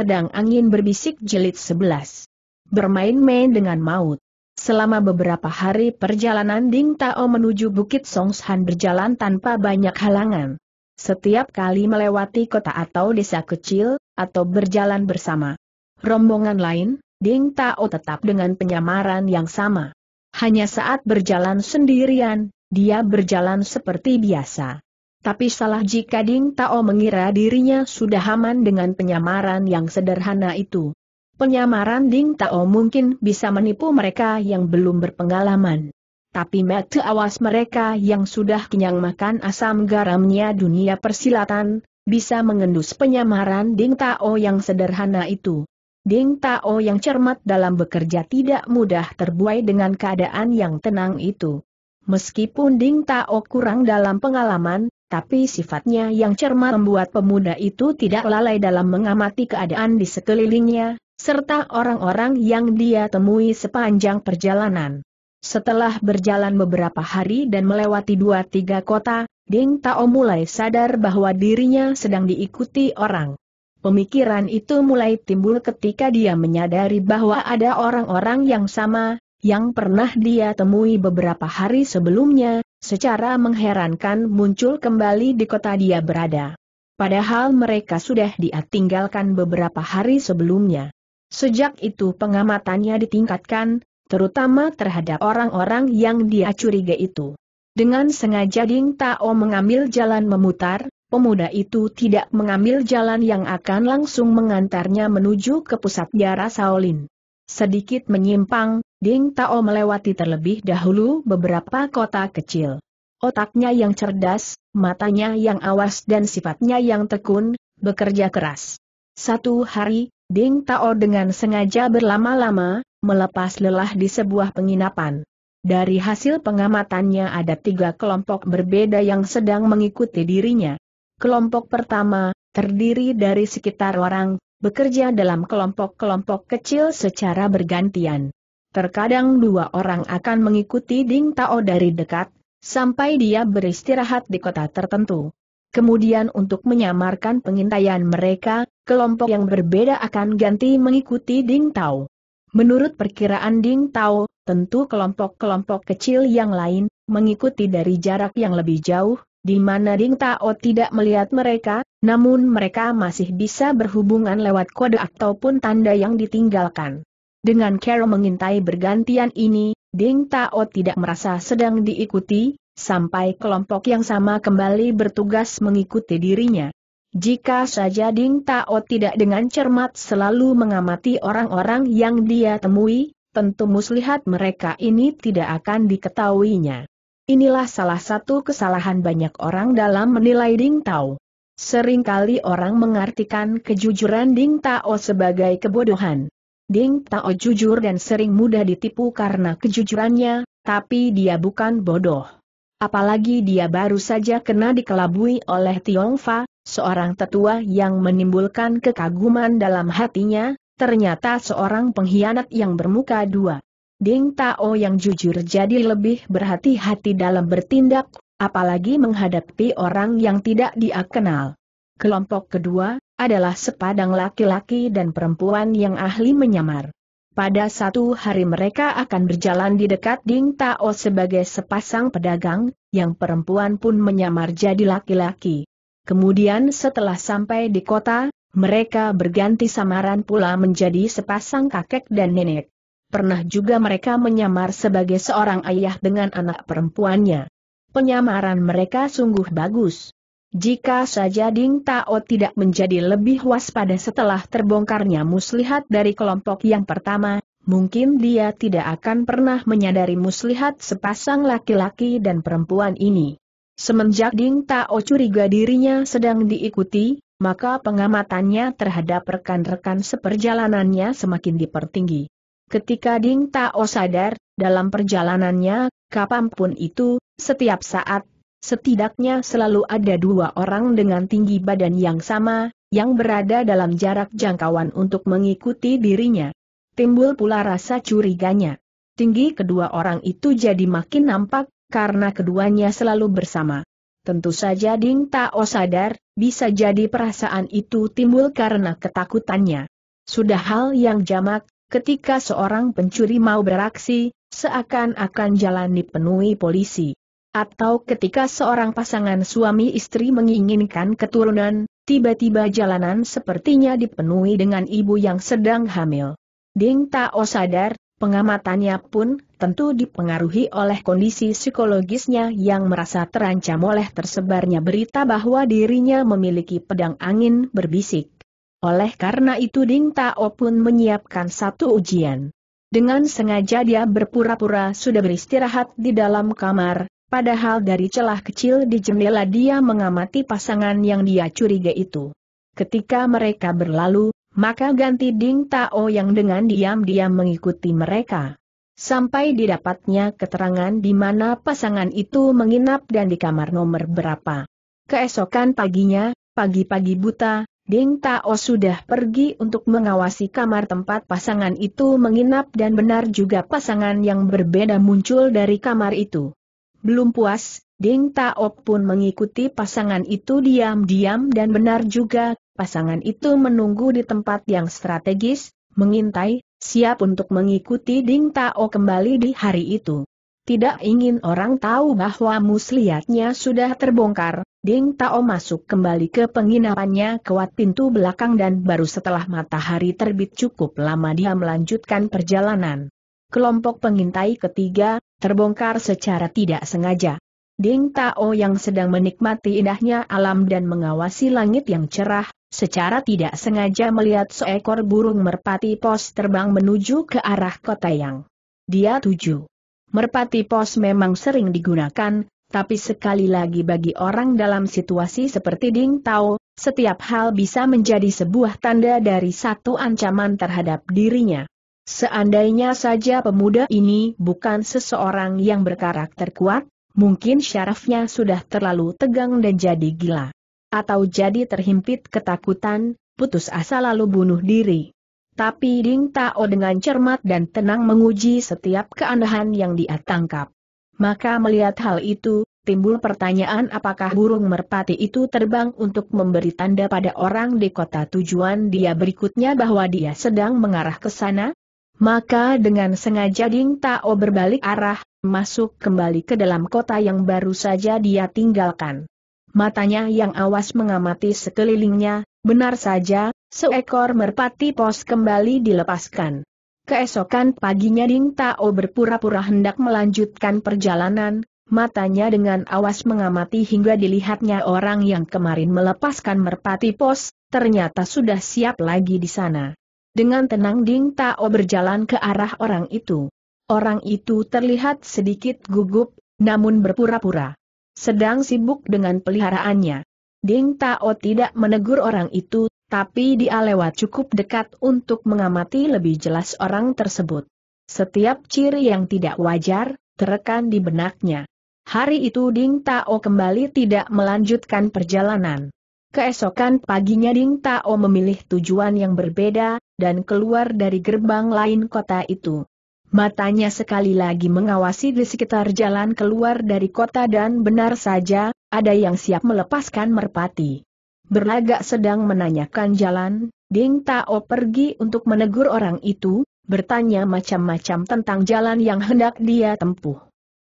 Pedang Angin Berbisik jelit 11. Bermain-main dengan maut. Selama beberapa hari perjalanan Ding Tao menuju Bukit Songshan berjalan tanpa banyak halangan. Setiap kali melewati kota atau desa kecil, atau berjalan bersama rombongan lain, Ding Tao tetap dengan penyamaran yang sama. Hanya saat berjalan sendirian, dia berjalan seperti biasa. Tapi salah jika Ding Tao mengira dirinya sudah aman dengan penyamaran yang sederhana itu. Penyamaran Ding Tao mungkin bisa menipu mereka yang belum berpengalaman. Tapi mata awas mereka yang sudah kenyang makan asam garamnya dunia persilatan, bisa mengendus penyamaran Ding Tao yang sederhana itu. Ding Tao yang cermat dalam bekerja tidak mudah terbuai dengan keadaan yang tenang itu. Meskipun Ding Tao kurang dalam pengalaman, tapi sifatnya yang cermat membuat pemuda itu tidak lalai dalam mengamati keadaan di sekelilingnya, serta orang-orang yang dia temui sepanjang perjalanan. Setelah berjalan beberapa hari dan melewati dua tiga kota, Ding Tao mulai sadar bahwa dirinya sedang diikuti orang. Pemikiran itu mulai timbul ketika dia menyadari bahwa ada orang-orang yang sama, yang pernah dia temui beberapa hari sebelumnya, Secara mengherankan muncul kembali di kota dia berada. Padahal mereka sudah dia tinggalkan beberapa hari sebelumnya. Sejak itu pengamatannya ditingkatkan, terutama terhadap orang-orang yang dia curiga itu. Dengan sengaja Ding Tao mengambil jalan memutar, pemuda itu tidak mengambil jalan yang akan langsung mengantarnya menuju ke pusat biara Shaolin. Sedikit menyimpang, Ding Tao melewati terlebih dahulu beberapa kota kecil. Otaknya yang cerdas, matanya yang awas dan sifatnya yang tekun, bekerja keras. Satu hari, Ding Tao dengan sengaja berlama-lama, melepas lelah di sebuah penginapan. Dari hasil pengamatannya ada tiga kelompok berbeda yang sedang mengikuti dirinya. Kelompok pertama, terdiri dari sekitar orang, bekerja dalam kelompok-kelompok kecil secara bergantian. Terkadang dua orang akan mengikuti Ding Tao dari dekat, sampai dia beristirahat di kota tertentu. Kemudian untuk menyamarkan pengintaian mereka, kelompok yang berbeda akan ganti mengikuti Ding Tao. Menurut perkiraan Ding Tao, tentu kelompok-kelompok kecil yang lain, mengikuti dari jarak yang lebih jauh, di mana Ding Tao tidak melihat mereka, namun mereka masih bisa berhubungan lewat kode ataupun tanda yang ditinggalkan. Dengan Carol mengintai bergantian ini, Ding Tao tidak merasa sedang diikuti, sampai kelompok yang sama kembali bertugas mengikuti dirinya. Jika saja Ding Tao tidak dengan cermat selalu mengamati orang-orang yang dia temui, tentu muslihat mereka ini tidak akan diketahuinya. Inilah salah satu kesalahan banyak orang dalam menilai Ding Tao. Seringkali orang mengartikan kejujuran Ding Tao sebagai kebodohan. Ding Tao jujur dan sering mudah ditipu karena kejujurannya, tapi dia bukan bodoh. Apalagi dia baru saja kena dikelabui oleh Tiong Fa, seorang tetua yang menimbulkan kekaguman dalam hatinya, ternyata seorang pengkhianat yang bermuka dua. Ding Tao yang jujur jadi lebih berhati-hati dalam bertindak, apalagi menghadapi orang yang tidak dia kenal. Kelompok kedua, adalah sepadang laki-laki dan perempuan yang ahli menyamar. Pada satu hari mereka akan berjalan di dekat Ding Tao sebagai sepasang pedagang, yang perempuan pun menyamar jadi laki-laki. Kemudian setelah sampai di kota, mereka berganti samaran pula menjadi sepasang kakek dan nenek. Pernah juga mereka menyamar sebagai seorang ayah dengan anak perempuannya. Penyamaran mereka sungguh bagus. Jika saja Ding Tao tidak menjadi lebih waspada setelah terbongkarnya muslihat dari kelompok yang pertama, mungkin dia tidak akan pernah menyadari muslihat sepasang laki-laki dan perempuan ini. Semenjak Ding Tao curiga dirinya sedang diikuti, maka pengamatannya terhadap rekan-rekan seperjalanannya semakin dipertinggi. Ketika Ding Tao sadar, dalam perjalanannya, kapanpun itu, setiap saat Setidaknya selalu ada dua orang dengan tinggi badan yang sama, yang berada dalam jarak jangkauan untuk mengikuti dirinya. Timbul pula rasa curiganya. Tinggi kedua orang itu jadi makin nampak, karena keduanya selalu bersama. Tentu saja Ding Tao sadar, bisa jadi perasaan itu timbul karena ketakutannya. Sudah hal yang jamak, ketika seorang pencuri mau beraksi, seakan-akan jalan dipenuhi polisi. Atau ketika seorang pasangan suami istri menginginkan keturunan, tiba-tiba jalanan sepertinya dipenuhi dengan ibu yang sedang hamil. Ding Tao sadar, pengamatannya pun tentu dipengaruhi oleh kondisi psikologisnya yang merasa terancam oleh tersebarnya berita bahwa dirinya memiliki pedang angin berbisik. Oleh karena itu Ding Tao pun menyiapkan satu ujian. Dengan sengaja dia berpura-pura sudah beristirahat di dalam kamar, Padahal dari celah kecil di jendela dia mengamati pasangan yang dia curiga itu. Ketika mereka berlalu, maka ganti Ding Tao yang dengan diam-diam mengikuti mereka. Sampai didapatnya keterangan di mana pasangan itu menginap dan di kamar nomor berapa. Keesokan paginya, pagi-pagi buta, Ding Tao sudah pergi untuk mengawasi kamar tempat pasangan itu menginap dan benar juga pasangan yang berbeda muncul dari kamar itu. Belum puas, Ding Tao pun mengikuti pasangan itu diam-diam dan benar juga, pasangan itu menunggu di tempat yang strategis, mengintai, siap untuk mengikuti Ding Tao kembali di hari itu. Tidak ingin orang tahu bahwa muslihatnya sudah terbongkar, Ding Tao masuk kembali ke penginapannya kuat pintu belakang dan baru setelah matahari terbit cukup lama dia melanjutkan perjalanan. Kelompok pengintai ketiga, terbongkar secara tidak sengaja. Ding Tao yang sedang menikmati indahnya alam dan mengawasi langit yang cerah, secara tidak sengaja melihat seekor burung merpati pos terbang menuju ke arah kota yang dia tuju. Merpati pos memang sering digunakan, tapi sekali lagi bagi orang dalam situasi seperti Ding Tao, setiap hal bisa menjadi sebuah tanda dari satu ancaman terhadap dirinya. Seandainya saja pemuda ini bukan seseorang yang berkarakter kuat, mungkin syarafnya sudah terlalu tegang dan jadi gila. Atau jadi terhimpit ketakutan, putus asa lalu bunuh diri. Tapi Ding Tao dengan cermat dan tenang menguji setiap keanehan yang dia tangkap. Maka melihat hal itu, timbul pertanyaan apakah burung merpati itu terbang untuk memberi tanda pada orang di kota tujuan dia berikutnya bahwa dia sedang mengarah ke sana? Maka dengan sengaja Ding Tao berbalik arah, masuk kembali ke dalam kota yang baru saja dia tinggalkan. Matanya yang awas mengamati sekelilingnya, benar saja, seekor merpati pos kembali dilepaskan. Keesokan paginya Ding Tao berpura-pura hendak melanjutkan perjalanan, matanya dengan awas mengamati hingga dilihatnya orang yang kemarin melepaskan merpati pos, ternyata sudah siap lagi di sana. Dengan tenang Ding Tao berjalan ke arah orang itu. Orang itu terlihat sedikit gugup, namun berpura-pura. Sedang sibuk dengan peliharaannya. Ding Tao tidak menegur orang itu, tapi dia lewat cukup dekat untuk mengamati lebih jelas orang tersebut. Setiap ciri yang tidak wajar, terekam di benaknya. Hari itu Ding Tao kembali tidak melanjutkan perjalanan. Keesokan paginya Ding Tao memilih tujuan yang berbeda, dan keluar dari gerbang lain kota itu. Matanya sekali lagi mengawasi di sekitar jalan keluar dari kota dan benar saja, ada yang siap melepaskan merpati. Berlagak sedang menanyakan jalan, Ding Tao pergi untuk menegur orang itu, bertanya macam-macam tentang jalan yang hendak dia tempuh.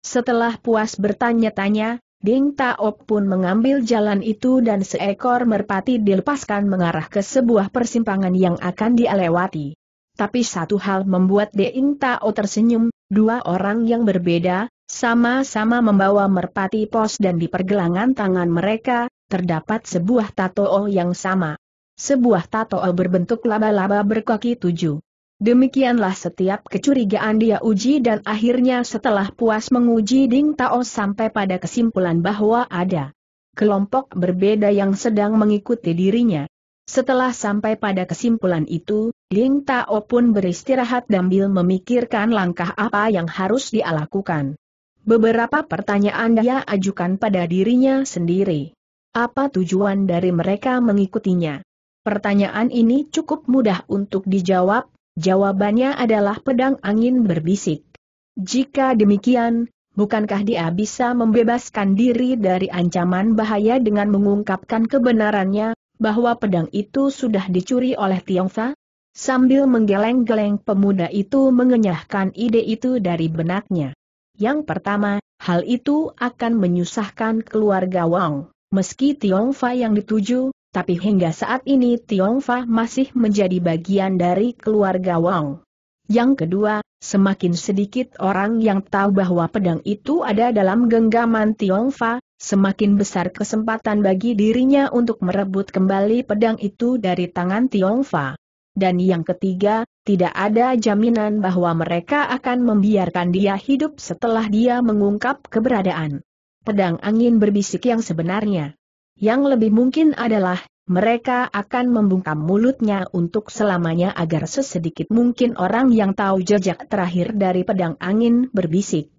Setelah puas bertanya-tanya, Ding Taop pun mengambil jalan itu dan seekor merpati dilepaskan mengarah ke sebuah persimpangan yang akan dilewati. Tapi satu hal membuat Ding Tao tersenyum, dua orang yang berbeda, sama-sama membawa merpati pos dan di pergelangan tangan mereka, terdapat sebuah tato yang sama. Sebuah tato berbentuk laba-laba berkaki tujuh. Demikianlah setiap kecurigaan dia uji dan akhirnya setelah puas menguji Ding Tao sampai pada kesimpulan bahwa ada kelompok berbeda yang sedang mengikuti dirinya. Setelah sampai pada kesimpulan itu, Ding Tao pun beristirahat sambil memikirkan langkah apa yang harus dia lakukan. Beberapa pertanyaan dia ajukan pada dirinya sendiri. Apa tujuan dari mereka mengikutinya? Pertanyaan ini cukup mudah untuk dijawab, Jawabannya adalah pedang angin berbisik. Jika demikian, bukankah dia bisa membebaskan diri dari ancaman bahaya dengan mengungkapkan kebenarannya, bahwa pedang itu sudah dicuri oleh Tiongfa? Sambil menggeleng-geleng pemuda itu mengenyahkan ide itu dari benaknya. Yang pertama, hal itu akan menyusahkan keluarga Wang. Meski Tiongfa yang dituju, tapi hingga saat ini Tiongfa masih menjadi bagian dari keluarga Wang. Yang kedua, semakin sedikit orang yang tahu bahwa pedang itu ada dalam genggaman Tiongfa, semakin besar kesempatan bagi dirinya untuk merebut kembali pedang itu dari tangan Tiongfa. Dan yang ketiga, tidak ada jaminan bahwa mereka akan membiarkan dia hidup setelah dia mengungkap keberadaan pedang angin berbisik yang sebenarnya. Yang lebih mungkin adalah, mereka akan membungkam mulutnya untuk selamanya agar sesedikit mungkin orang yang tahu jejak terakhir dari pedang angin berbisik.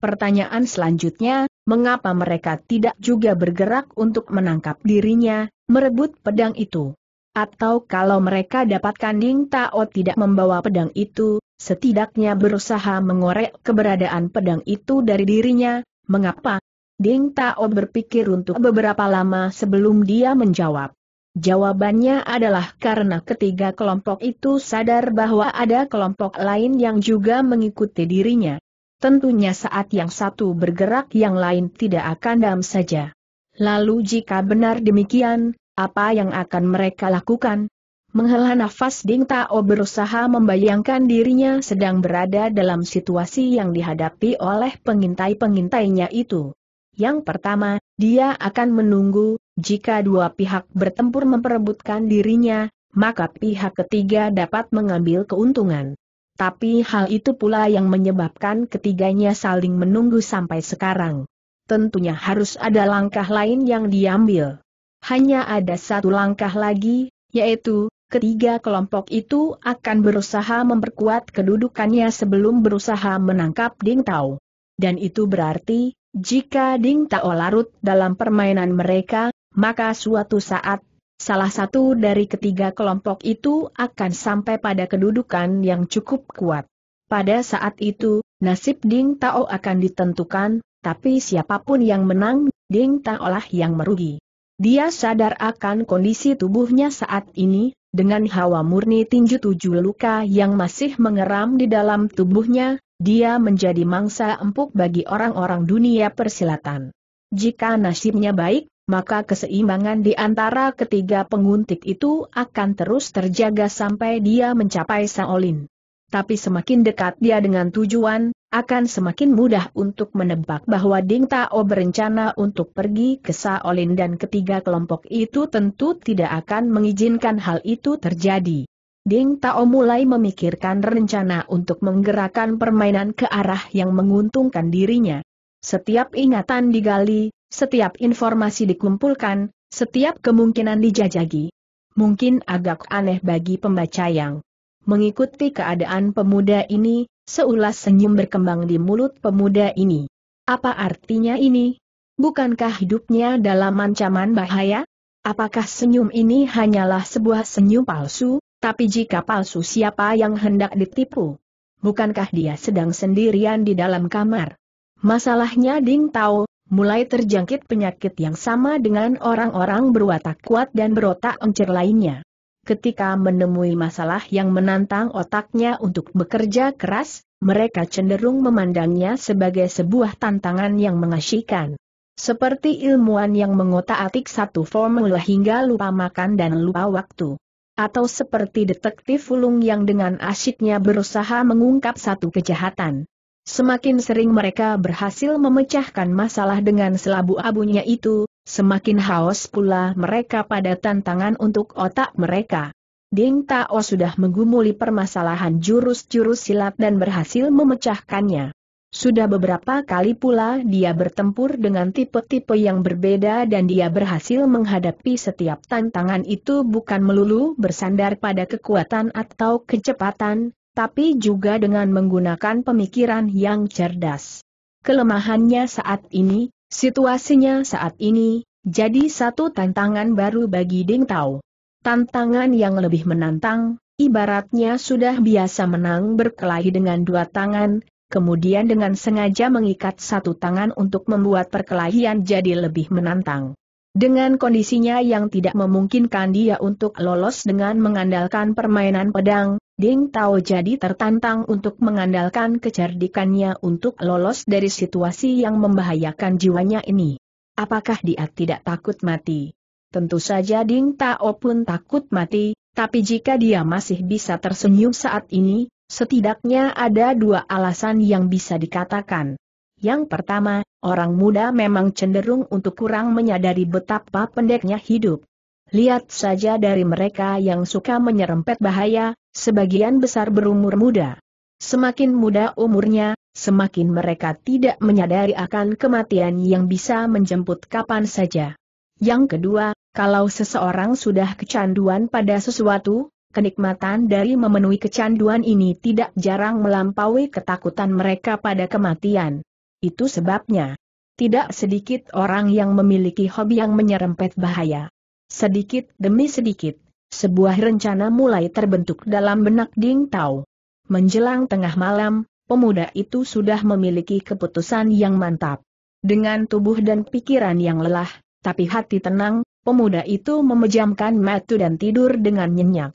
Pertanyaan selanjutnya, mengapa mereka tidak juga bergerak untuk menangkap dirinya, merebut pedang itu? Atau kalau mereka dapat kanding Tao tidak membawa pedang itu, setidaknya berusaha mengorek keberadaan pedang itu dari dirinya, mengapa Ding Tao berpikir untuk beberapa lama sebelum dia menjawab. Jawabannya adalah karena ketiga kelompok itu sadar bahwa ada kelompok lain yang juga mengikuti dirinya. Tentunya saat yang satu bergerak yang lain tidak akan dam saja. Lalu jika benar demikian, apa yang akan mereka lakukan? Menghela nafas Ding Tao berusaha membayangkan dirinya sedang berada dalam situasi yang dihadapi oleh pengintai-pengintainya itu. Yang pertama, dia akan menunggu, jika dua pihak bertempur memperebutkan dirinya, maka pihak ketiga dapat mengambil keuntungan. Tapi hal itu pula yang menyebabkan ketiganya saling menunggu sampai sekarang. Tentunya harus ada langkah lain yang diambil. Hanya ada satu langkah lagi, yaitu, ketiga kelompok itu akan berusaha memperkuat kedudukannya sebelum berusaha menangkap Ding Tao. Dan itu berarti, jika Ding Tao larut dalam permainan mereka, maka suatu saat, salah satu dari ketiga kelompok itu akan sampai pada kedudukan yang cukup kuat. Pada saat itu, nasib Ding Tao akan ditentukan, tapi siapapun yang menang, Ding Tao lah yang merugi. Dia sadar akan kondisi tubuhnya saat ini, dengan hawa murni tinju tujuh luka yang masih mengeram di dalam tubuhnya, dia menjadi mangsa empuk bagi orang-orang dunia persilatan. Jika nasibnya baik, maka keseimbangan di antara ketiga penguntit itu akan terus terjaga sampai dia mencapai Saolin. Tapi semakin dekat dia dengan tujuan, akan semakin mudah untuk menebak bahwa Ding Tao berencana untuk pergi ke Saolin dan ketiga kelompok itu tentu tidak akan mengizinkan hal itu terjadi. Ding Tao mulai memikirkan rencana untuk menggerakkan permainan ke arah yang menguntungkan dirinya. Setiap ingatan digali, setiap informasi dikumpulkan, setiap kemungkinan dijajagi. Mungkin agak aneh bagi pembaca yang mengikuti keadaan pemuda ini, seulas senyum berkembang di mulut pemuda ini. Apa artinya ini? Bukankah hidupnya dalam ancaman bahaya? Apakah senyum ini hanyalah sebuah senyum palsu? Tapi jika palsu siapa yang hendak ditipu? Bukankah dia sedang sendirian di dalam kamar? Masalahnya Ding Tao, mulai terjangkit penyakit yang sama dengan orang-orang berwatak kuat dan berotak encer lainnya. Ketika menemui masalah yang menantang otaknya untuk bekerja keras, mereka cenderung memandangnya sebagai sebuah tantangan yang mengasyikan. Seperti ilmuwan yang mengotak-atik satu formula hingga lupa makan dan lupa waktu atau seperti detektif ulung yang dengan asyiknya berusaha mengungkap satu kejahatan. Semakin sering mereka berhasil memecahkan masalah dengan selabu-abunya itu, semakin haus pula mereka pada tantangan untuk otak mereka. Ding Tao sudah menggumuli permasalahan jurus-jurus silat dan berhasil memecahkannya. Sudah beberapa kali pula dia bertempur dengan tipe-tipe yang berbeda dan dia berhasil menghadapi setiap tantangan itu bukan melulu bersandar pada kekuatan atau kecepatan, tapi juga dengan menggunakan pemikiran yang cerdas. Kelemahannya saat ini, situasinya saat ini, jadi satu tantangan baru bagi Ding Tao. Tantangan yang lebih menantang, ibaratnya sudah biasa menang berkelahi dengan dua tangan, kemudian dengan sengaja mengikat satu tangan untuk membuat perkelahian jadi lebih menantang. Dengan kondisinya yang tidak memungkinkan dia untuk lolos dengan mengandalkan permainan pedang, Ding Tao jadi tertantang untuk mengandalkan kecerdikannya untuk lolos dari situasi yang membahayakan jiwanya ini. Apakah dia tidak takut mati? Tentu saja Ding Tao pun takut mati, tapi jika dia masih bisa tersenyum saat ini, Setidaknya ada dua alasan yang bisa dikatakan. Yang pertama, orang muda memang cenderung untuk kurang menyadari betapa pendeknya hidup. Lihat saja dari mereka yang suka menyerempet bahaya, sebagian besar berumur muda. Semakin muda umurnya, semakin mereka tidak menyadari akan kematian yang bisa menjemput kapan saja. Yang kedua, kalau seseorang sudah kecanduan pada sesuatu, Kenikmatan dari memenuhi kecanduan ini tidak jarang melampaui ketakutan mereka pada kematian. Itu sebabnya tidak sedikit orang yang memiliki hobi yang menyerempet bahaya. Sedikit demi sedikit, sebuah rencana mulai terbentuk dalam benak Ding Tao. Menjelang tengah malam, pemuda itu sudah memiliki keputusan yang mantap. Dengan tubuh dan pikiran yang lelah, tapi hati tenang, pemuda itu memejamkan mata dan tidur dengan nyenyak.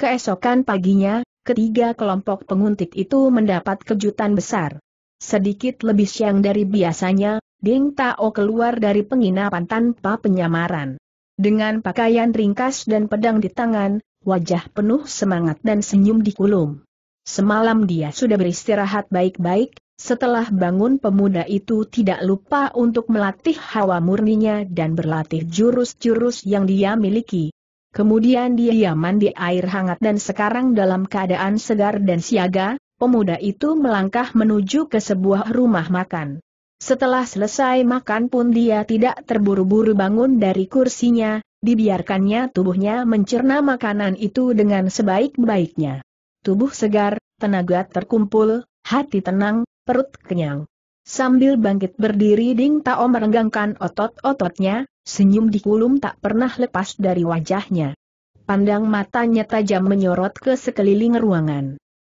Keesokan paginya, ketiga kelompok penguntit itu mendapat kejutan besar. Sedikit lebih siang dari biasanya, Ding Tao keluar dari penginapan tanpa penyamaran. Dengan pakaian ringkas dan pedang di tangan, wajah penuh semangat dan senyum di kulum. Semalam dia sudah beristirahat baik-baik, setelah bangun pemuda itu tidak lupa untuk melatih hawa murninya dan berlatih jurus-jurus yang dia miliki. Kemudian dia mandi air hangat dan sekarang dalam keadaan segar dan siaga, pemuda itu melangkah menuju ke sebuah rumah makan. Setelah selesai makan pun dia tidak terburu-buru bangun dari kursinya, dibiarkannya tubuhnya mencerna makanan itu dengan sebaik-baiknya. Tubuh segar, tenaga terkumpul, hati tenang, perut kenyang. Sambil bangkit berdiri Ding Tao merenggangkan otot-ototnya, senyum di kulum tak pernah lepas dari wajahnya. Pandang matanya tajam menyorot ke sekeliling ruangan.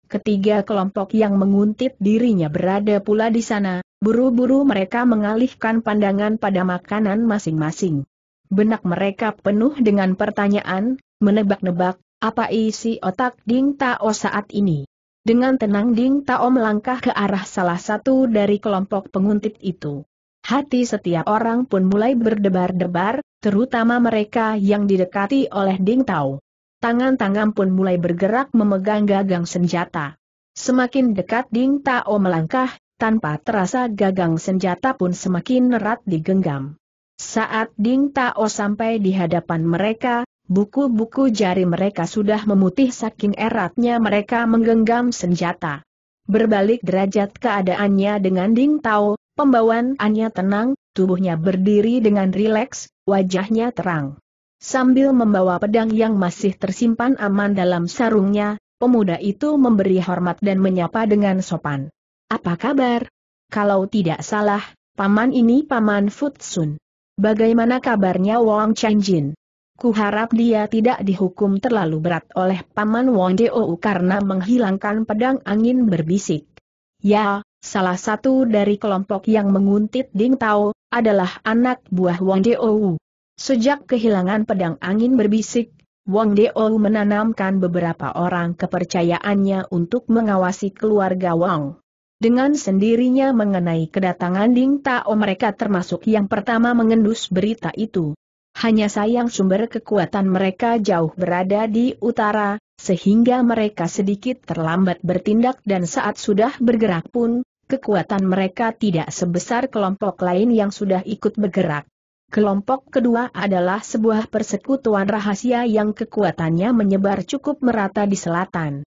Ketiga kelompok yang menguntit dirinya berada pula di sana, buru-buru mereka mengalihkan pandangan pada makanan masing-masing. Benak mereka penuh dengan pertanyaan, menebak-nebak, apa isi otak Ding Tao saat ini. Dengan tenang Ding Tao melangkah ke arah salah satu dari kelompok penguntit itu. Hati setiap orang pun mulai berdebar-debar, terutama mereka yang didekati oleh Ding Tao. Tangan-tangan pun mulai bergerak memegang gagang senjata. Semakin dekat Ding Tao melangkah, tanpa terasa gagang senjata pun semakin erat digenggam. Saat Ding Tao sampai di hadapan mereka, buku-buku jari mereka sudah memutih saking eratnya mereka menggenggam senjata. Berbalik derajat keadaannya dengan Ding Tao, Pembawaannya tenang, tubuhnya berdiri dengan rileks, wajahnya terang. Sambil membawa pedang yang masih tersimpan aman dalam sarungnya, pemuda itu memberi hormat dan menyapa dengan sopan. Apa kabar? Kalau tidak salah, paman ini paman Futsun. Bagaimana kabarnya Wang Chanjin? Kuharap dia tidak dihukum terlalu berat oleh paman Wang Deo karena menghilangkan pedang angin berbisik. Ya, Salah satu dari kelompok yang menguntit Ding Tao, adalah anak buah Wang Deou. Sejak kehilangan pedang angin berbisik, Wang Deou menanamkan beberapa orang kepercayaannya untuk mengawasi keluarga Wang. Dengan sendirinya mengenai kedatangan Ding Tao mereka termasuk yang pertama mengendus berita itu. Hanya sayang sumber kekuatan mereka jauh berada di utara, sehingga mereka sedikit terlambat bertindak dan saat sudah bergerak pun, kekuatan mereka tidak sebesar kelompok lain yang sudah ikut bergerak. Kelompok kedua adalah sebuah persekutuan rahasia yang kekuatannya menyebar cukup merata di selatan.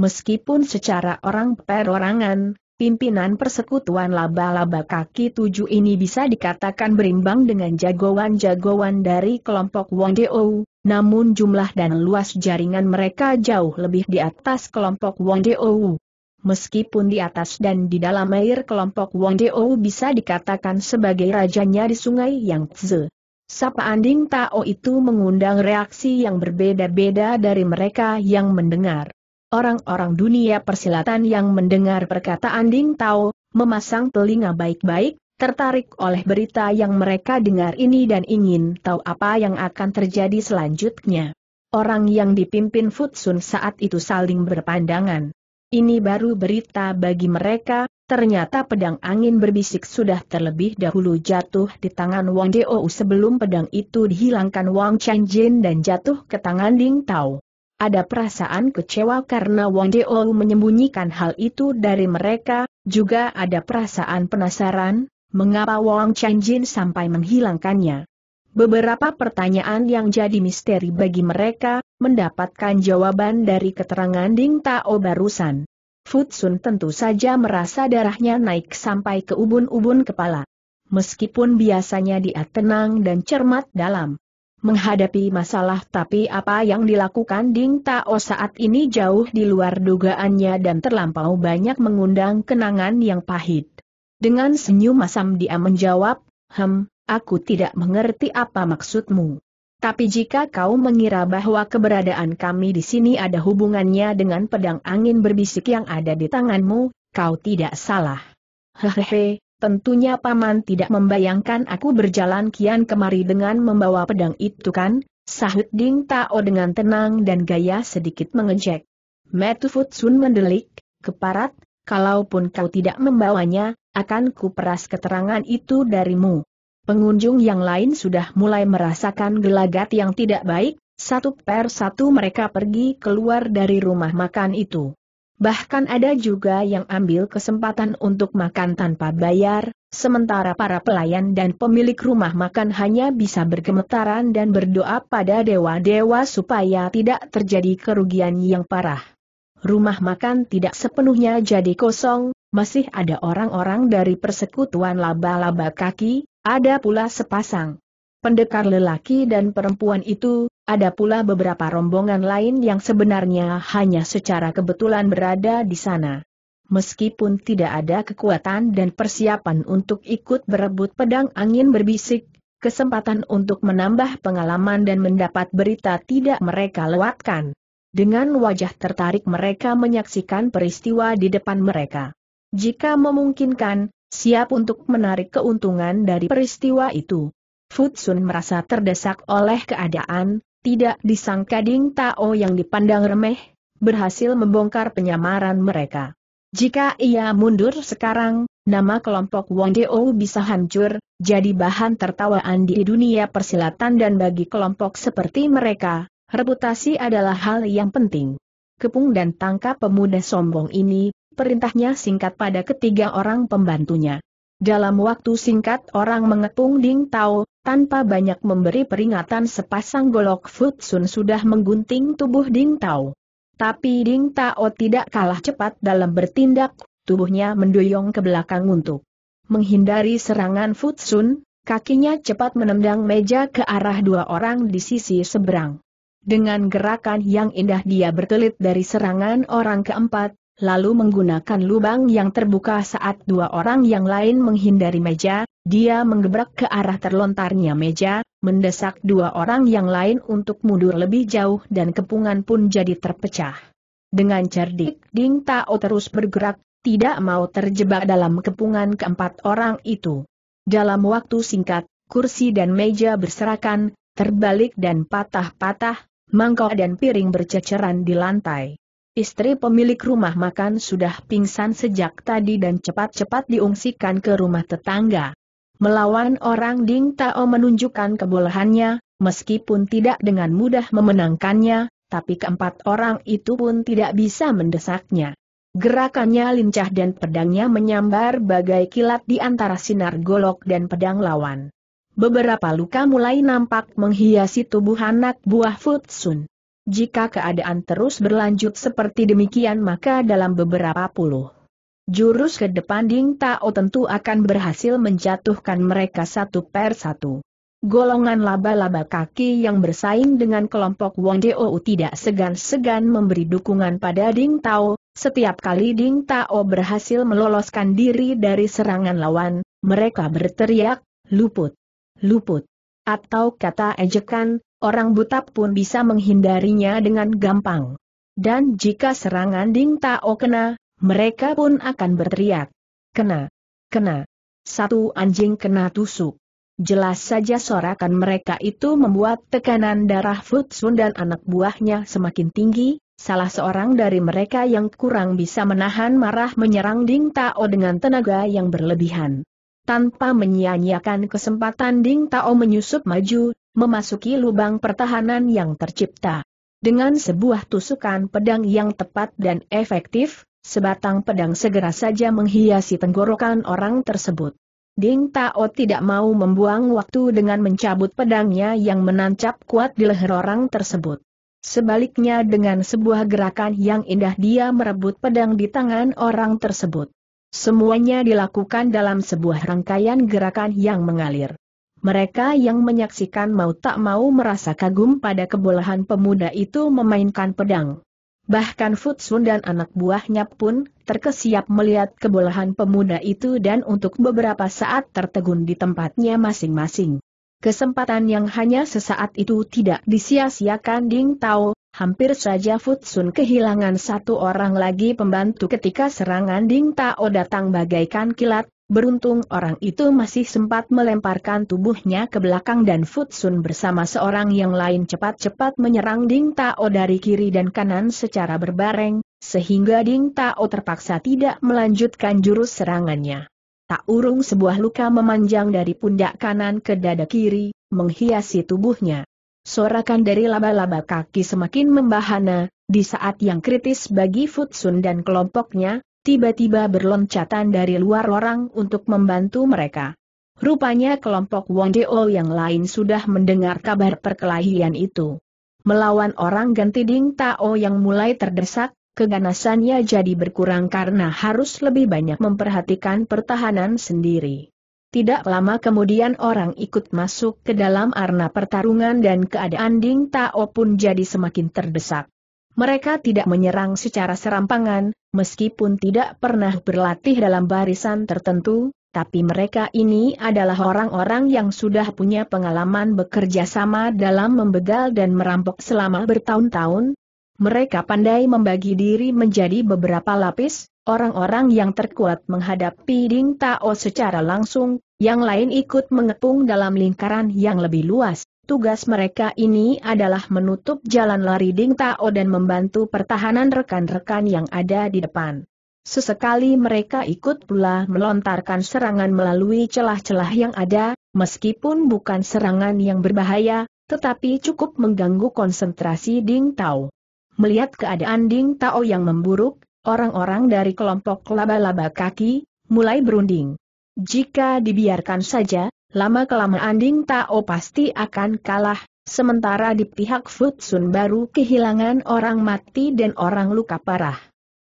Meskipun secara orang perorangan, pimpinan persekutuan laba-laba kaki tujuh ini bisa dikatakan berimbang dengan jagoan-jagoan dari kelompok Wondeo, namun jumlah dan luas jaringan mereka jauh lebih di atas kelompok Wondeo. Meskipun di atas dan di dalam air kelompok Deo bisa dikatakan sebagai rajanya di sungai Yang Yangtze. Sapa anding Tao itu mengundang reaksi yang berbeda-beda dari mereka yang mendengar. Orang-orang dunia persilatan yang mendengar perkataan Ding Tao, memasang telinga baik-baik, tertarik oleh berita yang mereka dengar ini dan ingin tahu apa yang akan terjadi selanjutnya. Orang yang dipimpin Futsun saat itu saling berpandangan. Ini baru berita bagi mereka, ternyata pedang angin berbisik sudah terlebih dahulu jatuh di tangan Wang Deo sebelum pedang itu dihilangkan Wang Chanjin dan jatuh ke tangan Ding Tao. Ada perasaan kecewa karena Wang Deo menyembunyikan hal itu dari mereka, juga ada perasaan penasaran, mengapa Wang Chanjin sampai menghilangkannya. Beberapa pertanyaan yang jadi misteri bagi mereka, mendapatkan jawaban dari keterangan Ding Tao barusan. Futsun tentu saja merasa darahnya naik sampai ke ubun-ubun kepala. Meskipun biasanya dia tenang dan cermat dalam menghadapi masalah tapi apa yang dilakukan Ding Tao saat ini jauh di luar dugaannya dan terlampau banyak mengundang kenangan yang pahit. Dengan senyum masam dia menjawab, Hem, aku tidak mengerti apa maksudmu. Tapi jika kau mengira bahwa keberadaan kami di sini ada hubungannya dengan pedang angin berbisik yang ada di tanganmu, kau tidak salah. Hehehe, tentunya paman tidak membayangkan aku berjalan kian kemari dengan membawa pedang itu kan? Sahut Ding Tao dengan tenang dan gaya sedikit mengejek. Metu Futsun mendelik, keparat, kalaupun kau tidak membawanya, akan kuperas keterangan itu darimu. Pengunjung yang lain sudah mulai merasakan gelagat yang tidak baik, satu per satu mereka pergi keluar dari rumah makan itu. Bahkan ada juga yang ambil kesempatan untuk makan tanpa bayar, sementara para pelayan dan pemilik rumah makan hanya bisa bergemetaran dan berdoa pada dewa-dewa supaya tidak terjadi kerugian yang parah. Rumah makan tidak sepenuhnya jadi kosong, masih ada orang-orang dari persekutuan laba-laba kaki, ada pula sepasang pendekar lelaki dan perempuan itu, ada pula beberapa rombongan lain yang sebenarnya hanya secara kebetulan berada di sana. Meskipun tidak ada kekuatan dan persiapan untuk ikut berebut pedang angin berbisik, kesempatan untuk menambah pengalaman dan mendapat berita tidak mereka lewatkan. Dengan wajah tertarik mereka menyaksikan peristiwa di depan mereka. Jika memungkinkan, siap untuk menarik keuntungan dari peristiwa itu. Futsun merasa terdesak oleh keadaan, tidak disangka Ding Tao yang dipandang remeh, berhasil membongkar penyamaran mereka. Jika ia mundur sekarang, nama kelompok Wong Deo bisa hancur, jadi bahan tertawaan di dunia persilatan dan bagi kelompok seperti mereka, reputasi adalah hal yang penting. Kepung dan tangkap pemuda sombong ini, Perintahnya singkat pada ketiga orang pembantunya. Dalam waktu singkat orang mengepung Ding Tao, tanpa banyak memberi peringatan sepasang golok Futsun sudah menggunting tubuh Ding Tao. Tapi Ding Tao tidak kalah cepat dalam bertindak, tubuhnya mendoyong ke belakang untuk menghindari serangan Futsun, kakinya cepat menendang meja ke arah dua orang di sisi seberang. Dengan gerakan yang indah dia berkelit dari serangan orang keempat, lalu menggunakan lubang yang terbuka saat dua orang yang lain menghindari meja, dia menggebrak ke arah terlontarnya meja, mendesak dua orang yang lain untuk mundur lebih jauh dan kepungan pun jadi terpecah. Dengan cerdik, Ding Tao terus bergerak, tidak mau terjebak dalam kepungan keempat orang itu. Dalam waktu singkat, kursi dan meja berserakan, terbalik dan patah-patah, mangkok dan piring berceceran di lantai. Istri pemilik rumah makan sudah pingsan sejak tadi dan cepat-cepat diungsikan ke rumah tetangga. Melawan orang Ding Tao menunjukkan kebolehannya, meskipun tidak dengan mudah memenangkannya, tapi keempat orang itu pun tidak bisa mendesaknya. Gerakannya lincah dan pedangnya menyambar bagai kilat di antara sinar golok dan pedang lawan. Beberapa luka mulai nampak menghiasi tubuh anak buah Futsun. Jika keadaan terus berlanjut seperti demikian maka dalam beberapa puluh jurus ke depan Ding Tao tentu akan berhasil menjatuhkan mereka satu per satu. Golongan laba-laba kaki yang bersaing dengan kelompok Wong Dou tidak segan-segan memberi dukungan pada Ding Tao, setiap kali Ding Tao berhasil meloloskan diri dari serangan lawan, mereka berteriak, luput, luput, atau kata ejekan, orang buta pun bisa menghindarinya dengan gampang. Dan jika serangan Ding Tao kena, mereka pun akan berteriak. Kena. Kena. Satu anjing kena tusuk. Jelas saja sorakan mereka itu membuat tekanan darah Futsun dan anak buahnya semakin tinggi, salah seorang dari mereka yang kurang bisa menahan marah menyerang Ding Tao dengan tenaga yang berlebihan. Tanpa menyia-nyiakan kesempatan Ding Tao menyusup maju, memasuki lubang pertahanan yang tercipta. Dengan sebuah tusukan pedang yang tepat dan efektif, sebatang pedang segera saja menghiasi tenggorokan orang tersebut. Ding Tao tidak mau membuang waktu dengan mencabut pedangnya yang menancap kuat di leher orang tersebut. Sebaliknya dengan sebuah gerakan yang indah dia merebut pedang di tangan orang tersebut. Semuanya dilakukan dalam sebuah rangkaian gerakan yang mengalir. Mereka yang menyaksikan mau tak mau merasa kagum pada kebolehan pemuda itu memainkan pedang. Bahkan Futsun dan anak buahnya pun terkesiap melihat kebolehan pemuda itu dan untuk beberapa saat tertegun di tempatnya masing-masing. Kesempatan yang hanya sesaat itu tidak disia-siakan Ding Tao, hampir saja Futsun kehilangan satu orang lagi pembantu ketika serangan Ding Tao datang bagaikan kilat, Beruntung orang itu masih sempat melemparkan tubuhnya ke belakang dan Futsun bersama seorang yang lain cepat-cepat menyerang Ding Tao dari kiri dan kanan secara berbareng, sehingga Ding Tao terpaksa tidak melanjutkan jurus serangannya. Tak urung sebuah luka memanjang dari pundak kanan ke dada kiri, menghiasi tubuhnya. Sorakan dari laba-laba kaki semakin membahana, di saat yang kritis bagi Futsun dan kelompoknya, tiba-tiba berloncatan dari luar orang untuk membantu mereka. Rupanya kelompok Wondeo yang lain sudah mendengar kabar perkelahian itu. Melawan orang ganti Ding Tao yang mulai terdesak, keganasannya jadi berkurang karena harus lebih banyak memperhatikan pertahanan sendiri. Tidak lama kemudian orang ikut masuk ke dalam arena pertarungan dan keadaan Ding Tao pun jadi semakin terdesak. Mereka tidak menyerang secara serampangan, meskipun tidak pernah berlatih dalam barisan tertentu, tapi mereka ini adalah orang-orang yang sudah punya pengalaman bekerja sama dalam membegal dan merampok selama bertahun-tahun. Mereka pandai membagi diri menjadi beberapa lapis, orang-orang yang terkuat menghadapi Ding Tao secara langsung, yang lain ikut mengepung dalam lingkaran yang lebih luas tugas mereka ini adalah menutup jalan lari Ding Tao dan membantu pertahanan rekan-rekan yang ada di depan. Sesekali mereka ikut pula melontarkan serangan melalui celah-celah yang ada, meskipun bukan serangan yang berbahaya, tetapi cukup mengganggu konsentrasi Ding Tao. Melihat keadaan Ding Tao yang memburuk, orang-orang dari kelompok laba-laba kaki, mulai berunding. Jika dibiarkan saja, lama-kelamaan Ding Tao pasti akan kalah, sementara di pihak Futsun baru kehilangan orang mati dan orang luka parah.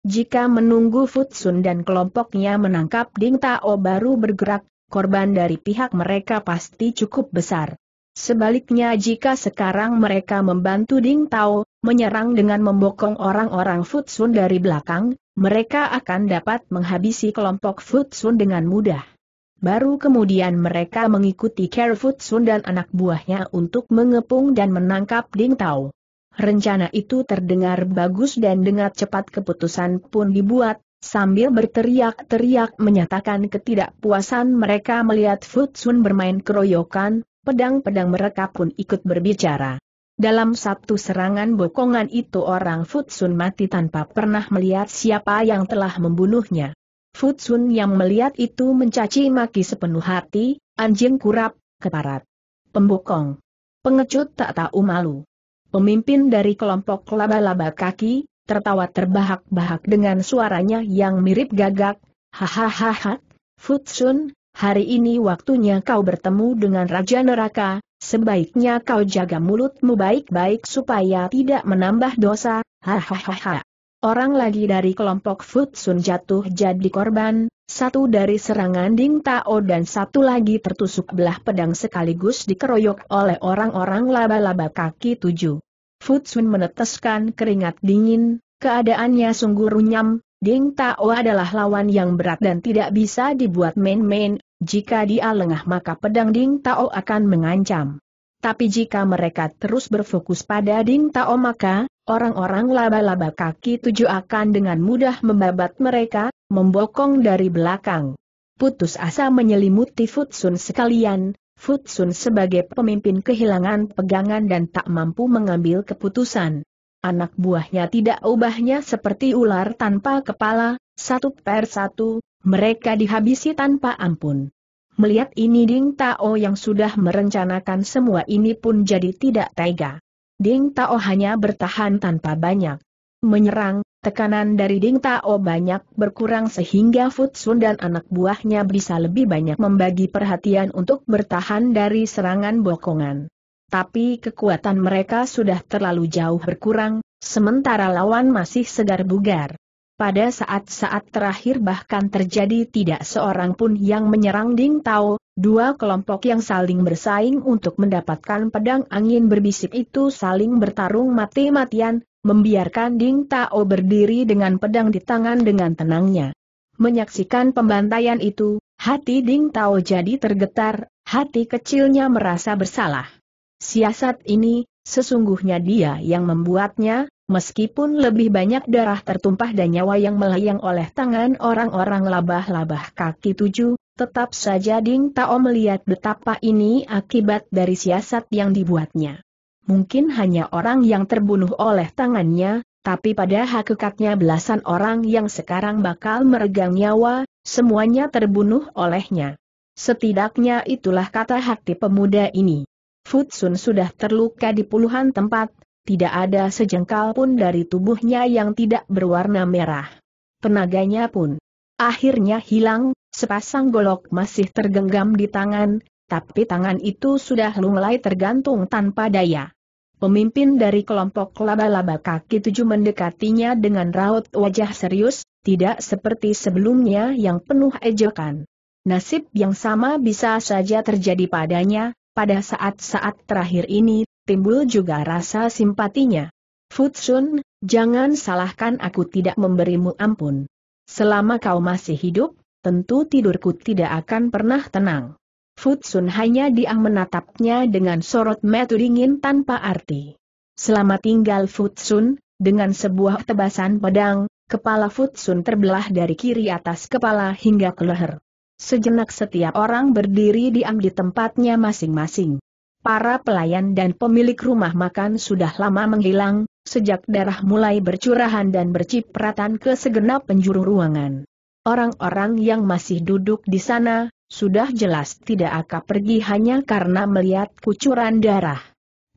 Jika menunggu Futsun dan kelompoknya menangkap Ding Tao baru bergerak, korban dari pihak mereka pasti cukup besar. Sebaliknya jika sekarang mereka membantu Ding Tao, menyerang dengan membokong orang-orang Futsun dari belakang, mereka akan dapat menghabisi kelompok Futsun dengan mudah. Baru kemudian mereka mengikuti Carefoot Sun dan anak buahnya untuk mengepung dan menangkap Ding Tao. Rencana itu terdengar bagus dan dengan cepat keputusan pun dibuat, sambil berteriak-teriak menyatakan ketidakpuasan mereka melihat Sun bermain keroyokan, pedang-pedang mereka pun ikut berbicara. Dalam satu serangan bokongan itu orang Futsun mati tanpa pernah melihat siapa yang telah membunuhnya. Futsun yang melihat itu mencaci maki sepenuh hati, anjing kurap, keparat, pembokong, pengecut tak tahu malu. Pemimpin dari kelompok laba-laba kaki, tertawa terbahak-bahak dengan suaranya yang mirip gagak, hahaha, Futsun, hari ini waktunya kau bertemu dengan Raja Neraka, sebaiknya kau jaga mulutmu baik-baik supaya tidak menambah dosa, hahaha orang lagi dari kelompok Futsun jatuh jadi korban, satu dari serangan Ding Tao dan satu lagi tertusuk belah pedang sekaligus dikeroyok oleh orang-orang laba-laba kaki tujuh. Futsun meneteskan keringat dingin, keadaannya sungguh runyam, Ding Tao adalah lawan yang berat dan tidak bisa dibuat main-main, jika dia lengah maka pedang Ding Tao akan mengancam. Tapi jika mereka terus berfokus pada Ding Tao maka, orang-orang laba-laba kaki tujuh akan dengan mudah membabat mereka, membokong dari belakang. Putus asa menyelimuti Futsun sekalian, Futsun sebagai pemimpin kehilangan pegangan dan tak mampu mengambil keputusan. Anak buahnya tidak ubahnya seperti ular tanpa kepala, satu per satu, mereka dihabisi tanpa ampun. Melihat ini Ding Tao yang sudah merencanakan semua ini pun jadi tidak tega. Ding Tao hanya bertahan tanpa banyak menyerang, tekanan dari Ding Tao banyak berkurang sehingga Futsun dan anak buahnya bisa lebih banyak membagi perhatian untuk bertahan dari serangan bokongan. Tapi kekuatan mereka sudah terlalu jauh berkurang, sementara lawan masih segar bugar. Pada saat-saat terakhir bahkan terjadi tidak seorang pun yang menyerang Ding Tao, dua kelompok yang saling bersaing untuk mendapatkan pedang angin berbisik itu saling bertarung mati-matian, membiarkan Ding Tao berdiri dengan pedang di tangan dengan tenangnya. Menyaksikan pembantaian itu, hati Ding Tao jadi tergetar, hati kecilnya merasa bersalah. Siasat ini, sesungguhnya dia yang membuatnya, Meskipun lebih banyak darah tertumpah dan nyawa yang melayang oleh tangan orang-orang labah-labah kaki tujuh, tetap saja Ding Tao melihat betapa ini akibat dari siasat yang dibuatnya. Mungkin hanya orang yang terbunuh oleh tangannya, tapi pada hakikatnya belasan orang yang sekarang bakal meregang nyawa, semuanya terbunuh olehnya. Setidaknya itulah kata hati pemuda ini. Futsun sudah terluka di puluhan tempat, tidak ada sejengkal pun dari tubuhnya yang tidak berwarna merah. Tenaganya pun akhirnya hilang, sepasang golok masih tergenggam di tangan, tapi tangan itu sudah lunglai tergantung tanpa daya. Pemimpin dari kelompok laba-laba kaki tujuh mendekatinya dengan raut wajah serius, tidak seperti sebelumnya yang penuh ejekan. Nasib yang sama bisa saja terjadi padanya, pada saat-saat terakhir ini timbul juga rasa simpatinya. Futsun, jangan salahkan aku tidak memberimu ampun. Selama kau masih hidup, tentu tidurku tidak akan pernah tenang. Futsun hanya diam menatapnya dengan sorot metu dingin tanpa arti. Selama tinggal Futsun, dengan sebuah tebasan pedang, kepala Futsun terbelah dari kiri atas kepala hingga ke leher. Sejenak setiap orang berdiri diam di tempatnya masing-masing. Para pelayan dan pemilik rumah makan sudah lama menghilang, sejak darah mulai bercurahan dan bercipratan ke segenap penjuru ruangan. Orang-orang yang masih duduk di sana, sudah jelas tidak akan pergi hanya karena melihat kucuran darah.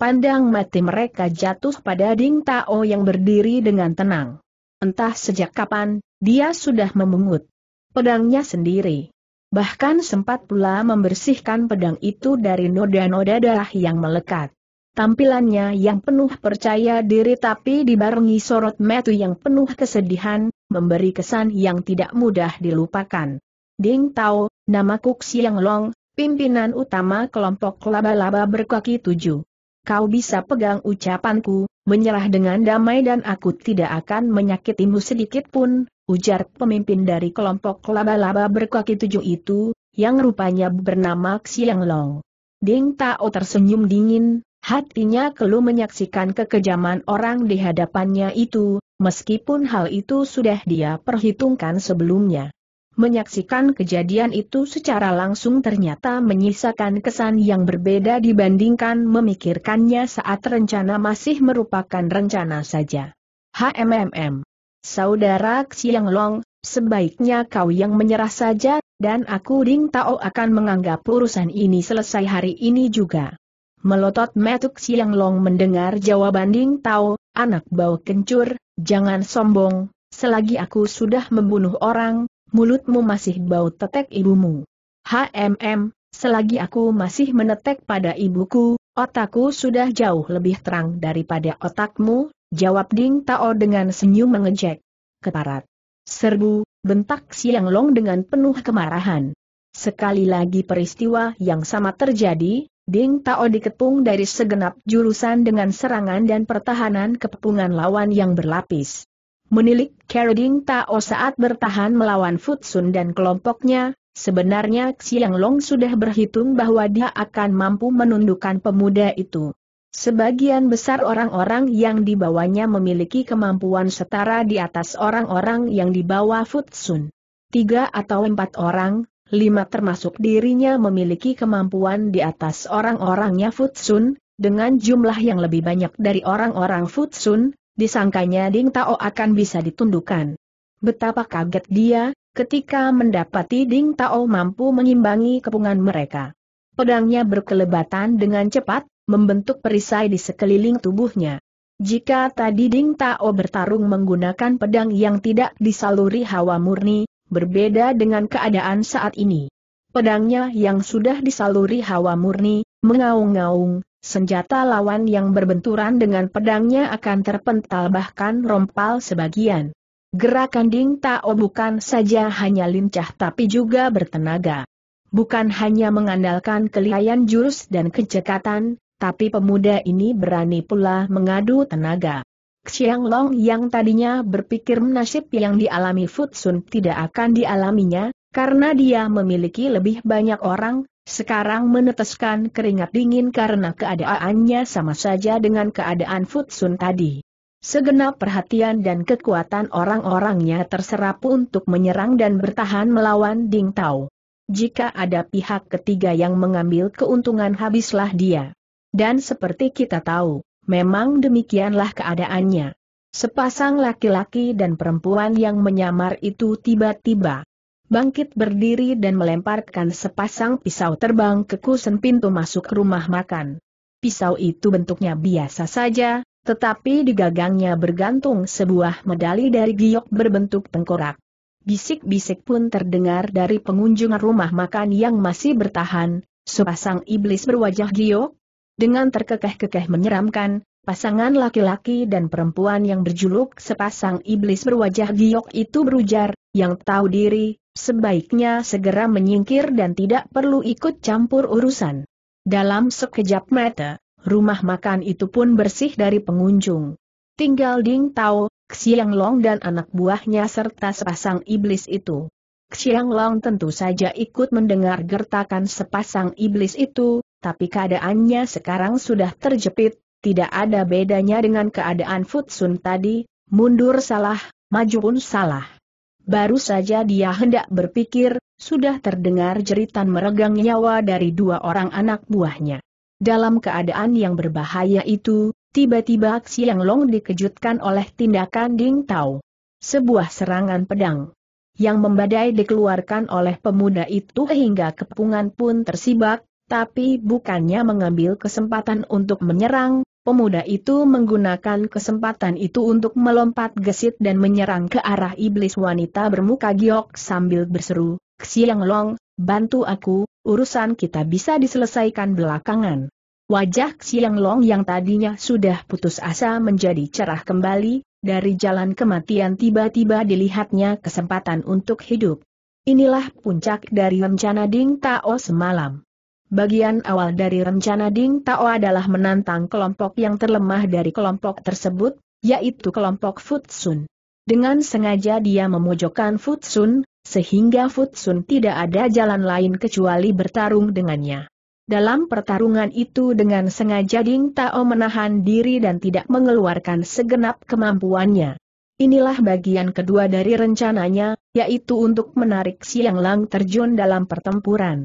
Pandang mati mereka jatuh pada Ding Tao yang berdiri dengan tenang. Entah sejak kapan, dia sudah memungut pedangnya sendiri. Bahkan sempat pula membersihkan pedang itu dari noda-noda darah yang melekat. Tampilannya yang penuh percaya diri tapi dibarengi sorot metu yang penuh kesedihan, memberi kesan yang tidak mudah dilupakan. Ding Tao, nama Kuk Siang Long, pimpinan utama kelompok laba-laba berkaki tujuh. Kau bisa pegang ucapanku, menyerah dengan damai dan aku tidak akan menyakitimu sedikit pun, ujar pemimpin dari kelompok laba-laba berkaki tujuh itu, yang rupanya bernama Xiang Long. Ding Tao tersenyum dingin, hatinya keluh menyaksikan kekejaman orang di hadapannya itu, meskipun hal itu sudah dia perhitungkan sebelumnya. Menyaksikan kejadian itu secara langsung ternyata menyisakan kesan yang berbeda dibandingkan memikirkannya saat rencana masih merupakan rencana saja. HMMM Saudara Xiang Long, sebaiknya kau yang menyerah saja, dan aku Ding Tao akan menganggap urusan ini selesai hari ini juga. Melotot metuk Xiang Long mendengar jawaban Ding Tao, anak bau kencur, jangan sombong, selagi aku sudah membunuh orang, mulutmu masih bau tetek ibumu. HMM, selagi aku masih menetek pada ibuku, otakku sudah jauh lebih terang daripada otakmu, Jawab Ding Tao dengan senyum mengejek. Keparat. Serbu, bentak Siang Long dengan penuh kemarahan. Sekali lagi peristiwa yang sama terjadi, Ding Tao dikepung dari segenap jurusan dengan serangan dan pertahanan kepungan lawan yang berlapis. Menilik Carrie Ding Tao saat bertahan melawan Futsun dan kelompoknya, sebenarnya Xiang Long sudah berhitung bahwa dia akan mampu menundukkan pemuda itu. Sebagian besar orang-orang yang dibawanya memiliki kemampuan setara di atas orang-orang yang dibawa Futsun. Tiga atau empat orang, lima termasuk dirinya memiliki kemampuan di atas orang-orangnya Futsun, dengan jumlah yang lebih banyak dari orang-orang Futsun, disangkanya Ding Tao akan bisa ditundukkan. Betapa kaget dia, ketika mendapati Ding Tao mampu mengimbangi kepungan mereka. Pedangnya berkelebatan dengan cepat, membentuk perisai di sekeliling tubuhnya. Jika tadi Ding Tao bertarung menggunakan pedang yang tidak disaluri hawa murni, berbeda dengan keadaan saat ini. Pedangnya yang sudah disaluri hawa murni, mengaung-ngaung, senjata lawan yang berbenturan dengan pedangnya akan terpental bahkan rompal sebagian. Gerakan Ding Tao bukan saja hanya lincah tapi juga bertenaga. Bukan hanya mengandalkan kelihayan jurus dan kecekatan, tapi pemuda ini berani pula mengadu tenaga. Xiang Long yang tadinya berpikir nasib yang dialami Futsun tidak akan dialaminya, karena dia memiliki lebih banyak orang, sekarang meneteskan keringat dingin karena keadaannya sama saja dengan keadaan Futsun tadi. Segenap perhatian dan kekuatan orang-orangnya terserap untuk menyerang dan bertahan melawan Ding Tao. Jika ada pihak ketiga yang mengambil keuntungan habislah dia. Dan seperti kita tahu, memang demikianlah keadaannya. Sepasang laki-laki dan perempuan yang menyamar itu tiba-tiba bangkit berdiri dan melemparkan sepasang pisau terbang ke kusen pintu masuk rumah makan. Pisau itu bentuknya biasa saja, tetapi di gagangnya bergantung sebuah medali dari giok berbentuk tengkorak. Bisik-bisik pun terdengar dari pengunjung rumah makan yang masih bertahan, sepasang iblis berwajah giok, dengan terkekeh-kekeh menyeramkan, pasangan laki-laki dan perempuan yang berjuluk sepasang iblis berwajah giok itu berujar, yang tahu diri, sebaiknya segera menyingkir dan tidak perlu ikut campur urusan. Dalam sekejap mata, rumah makan itu pun bersih dari pengunjung. Tinggal Ding Tao, Xiang Long dan anak buahnya serta sepasang iblis itu. Xiang Long tentu saja ikut mendengar gertakan sepasang iblis itu, tapi keadaannya sekarang sudah terjepit, tidak ada bedanya dengan keadaan Futsun tadi, mundur salah, maju pun salah. Baru saja dia hendak berpikir, sudah terdengar jeritan meregang nyawa dari dua orang anak buahnya. Dalam keadaan yang berbahaya itu, tiba-tiba aksi yang Long dikejutkan oleh tindakan Ding Tao. Sebuah serangan pedang yang membadai dikeluarkan oleh pemuda itu hingga kepungan pun tersibak, tapi bukannya mengambil kesempatan untuk menyerang, pemuda itu menggunakan kesempatan itu untuk melompat gesit dan menyerang ke arah iblis wanita bermuka giok sambil berseru, Xiang Long, bantu aku, urusan kita bisa diselesaikan belakangan. Wajah Xiang Long yang tadinya sudah putus asa menjadi cerah kembali, dari jalan kematian tiba-tiba dilihatnya kesempatan untuk hidup. Inilah puncak dari rencana Ding Tao semalam. Bagian awal dari rencana Ding Tao adalah menantang kelompok yang terlemah dari kelompok tersebut, yaitu kelompok Futsun. Dengan sengaja dia memojokkan Futsun, sehingga Futsun tidak ada jalan lain kecuali bertarung dengannya. Dalam pertarungan itu dengan sengaja Ding Tao menahan diri dan tidak mengeluarkan segenap kemampuannya. Inilah bagian kedua dari rencananya, yaitu untuk menarik Siang Lang terjun dalam pertempuran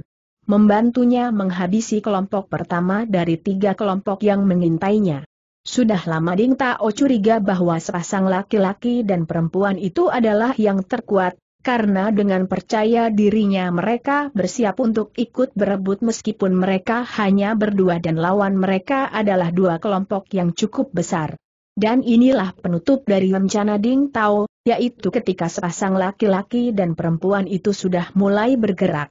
membantunya menghabisi kelompok pertama dari tiga kelompok yang mengintainya. Sudah lama Ding Tao curiga bahwa sepasang laki-laki dan perempuan itu adalah yang terkuat, karena dengan percaya dirinya mereka bersiap untuk ikut berebut meskipun mereka hanya berdua dan lawan mereka adalah dua kelompok yang cukup besar. Dan inilah penutup dari rencana Ding Tao, yaitu ketika sepasang laki-laki dan perempuan itu sudah mulai bergerak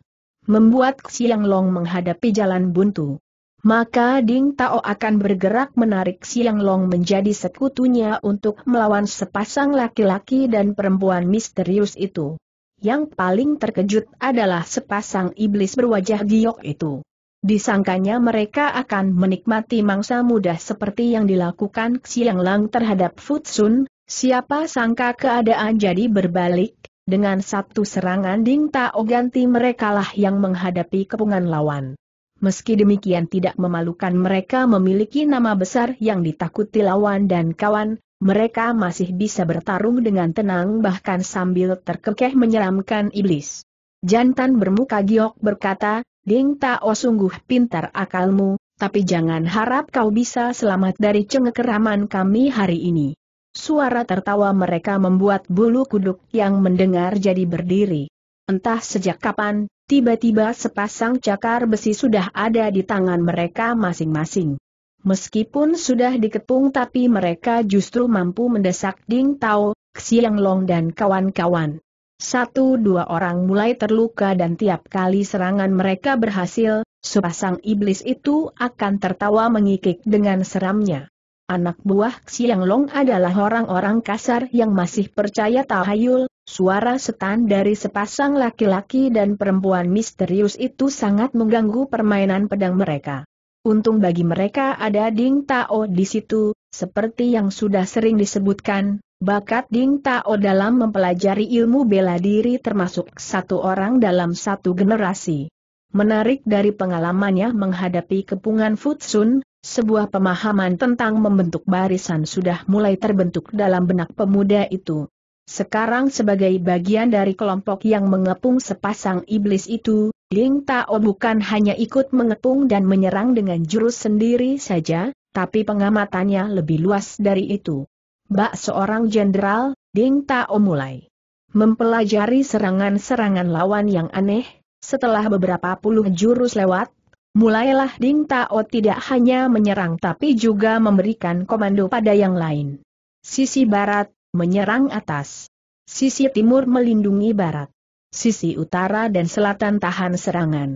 membuat Xiang Long menghadapi jalan buntu. Maka Ding Tao akan bergerak menarik Xiang Long menjadi sekutunya untuk melawan sepasang laki-laki dan perempuan misterius itu. Yang paling terkejut adalah sepasang iblis berwajah giok itu. Disangkanya mereka akan menikmati mangsa mudah seperti yang dilakukan Xiang Lang terhadap Futsun, siapa sangka keadaan jadi berbalik, dengan satu serangan Ding Tao ganti merekalah yang menghadapi kepungan lawan. Meski demikian tidak memalukan mereka memiliki nama besar yang ditakuti lawan dan kawan, mereka masih bisa bertarung dengan tenang bahkan sambil terkekeh menyeramkan iblis. Jantan bermuka giok berkata, Ding Tao sungguh pintar akalmu, tapi jangan harap kau bisa selamat dari cengkeraman kami hari ini. Suara tertawa mereka membuat bulu kuduk yang mendengar jadi berdiri. Entah sejak kapan, tiba-tiba sepasang cakar besi sudah ada di tangan mereka masing-masing. Meskipun sudah dikepung tapi mereka justru mampu mendesak Ding Tao, Xiang Long dan kawan-kawan. Satu dua orang mulai terluka dan tiap kali serangan mereka berhasil, sepasang iblis itu akan tertawa mengikik dengan seramnya. Anak buah Xiang Long adalah orang-orang kasar yang masih percaya tahayul, suara setan dari sepasang laki-laki dan perempuan misterius itu sangat mengganggu permainan pedang mereka. Untung bagi mereka ada Ding Tao di situ, seperti yang sudah sering disebutkan, bakat Ding Tao dalam mempelajari ilmu bela diri termasuk satu orang dalam satu generasi. Menarik dari pengalamannya menghadapi kepungan Futsun, sebuah pemahaman tentang membentuk barisan sudah mulai terbentuk dalam benak pemuda itu. Sekarang sebagai bagian dari kelompok yang mengepung sepasang iblis itu, Ling Tao bukan hanya ikut mengepung dan menyerang dengan jurus sendiri saja, tapi pengamatannya lebih luas dari itu. Bak seorang jenderal, Ling Tao mulai mempelajari serangan-serangan lawan yang aneh, setelah beberapa puluh jurus lewat, Mulailah Ding Tao tidak hanya menyerang tapi juga memberikan komando pada yang lain. Sisi barat, menyerang atas. Sisi timur melindungi barat. Sisi utara dan selatan tahan serangan.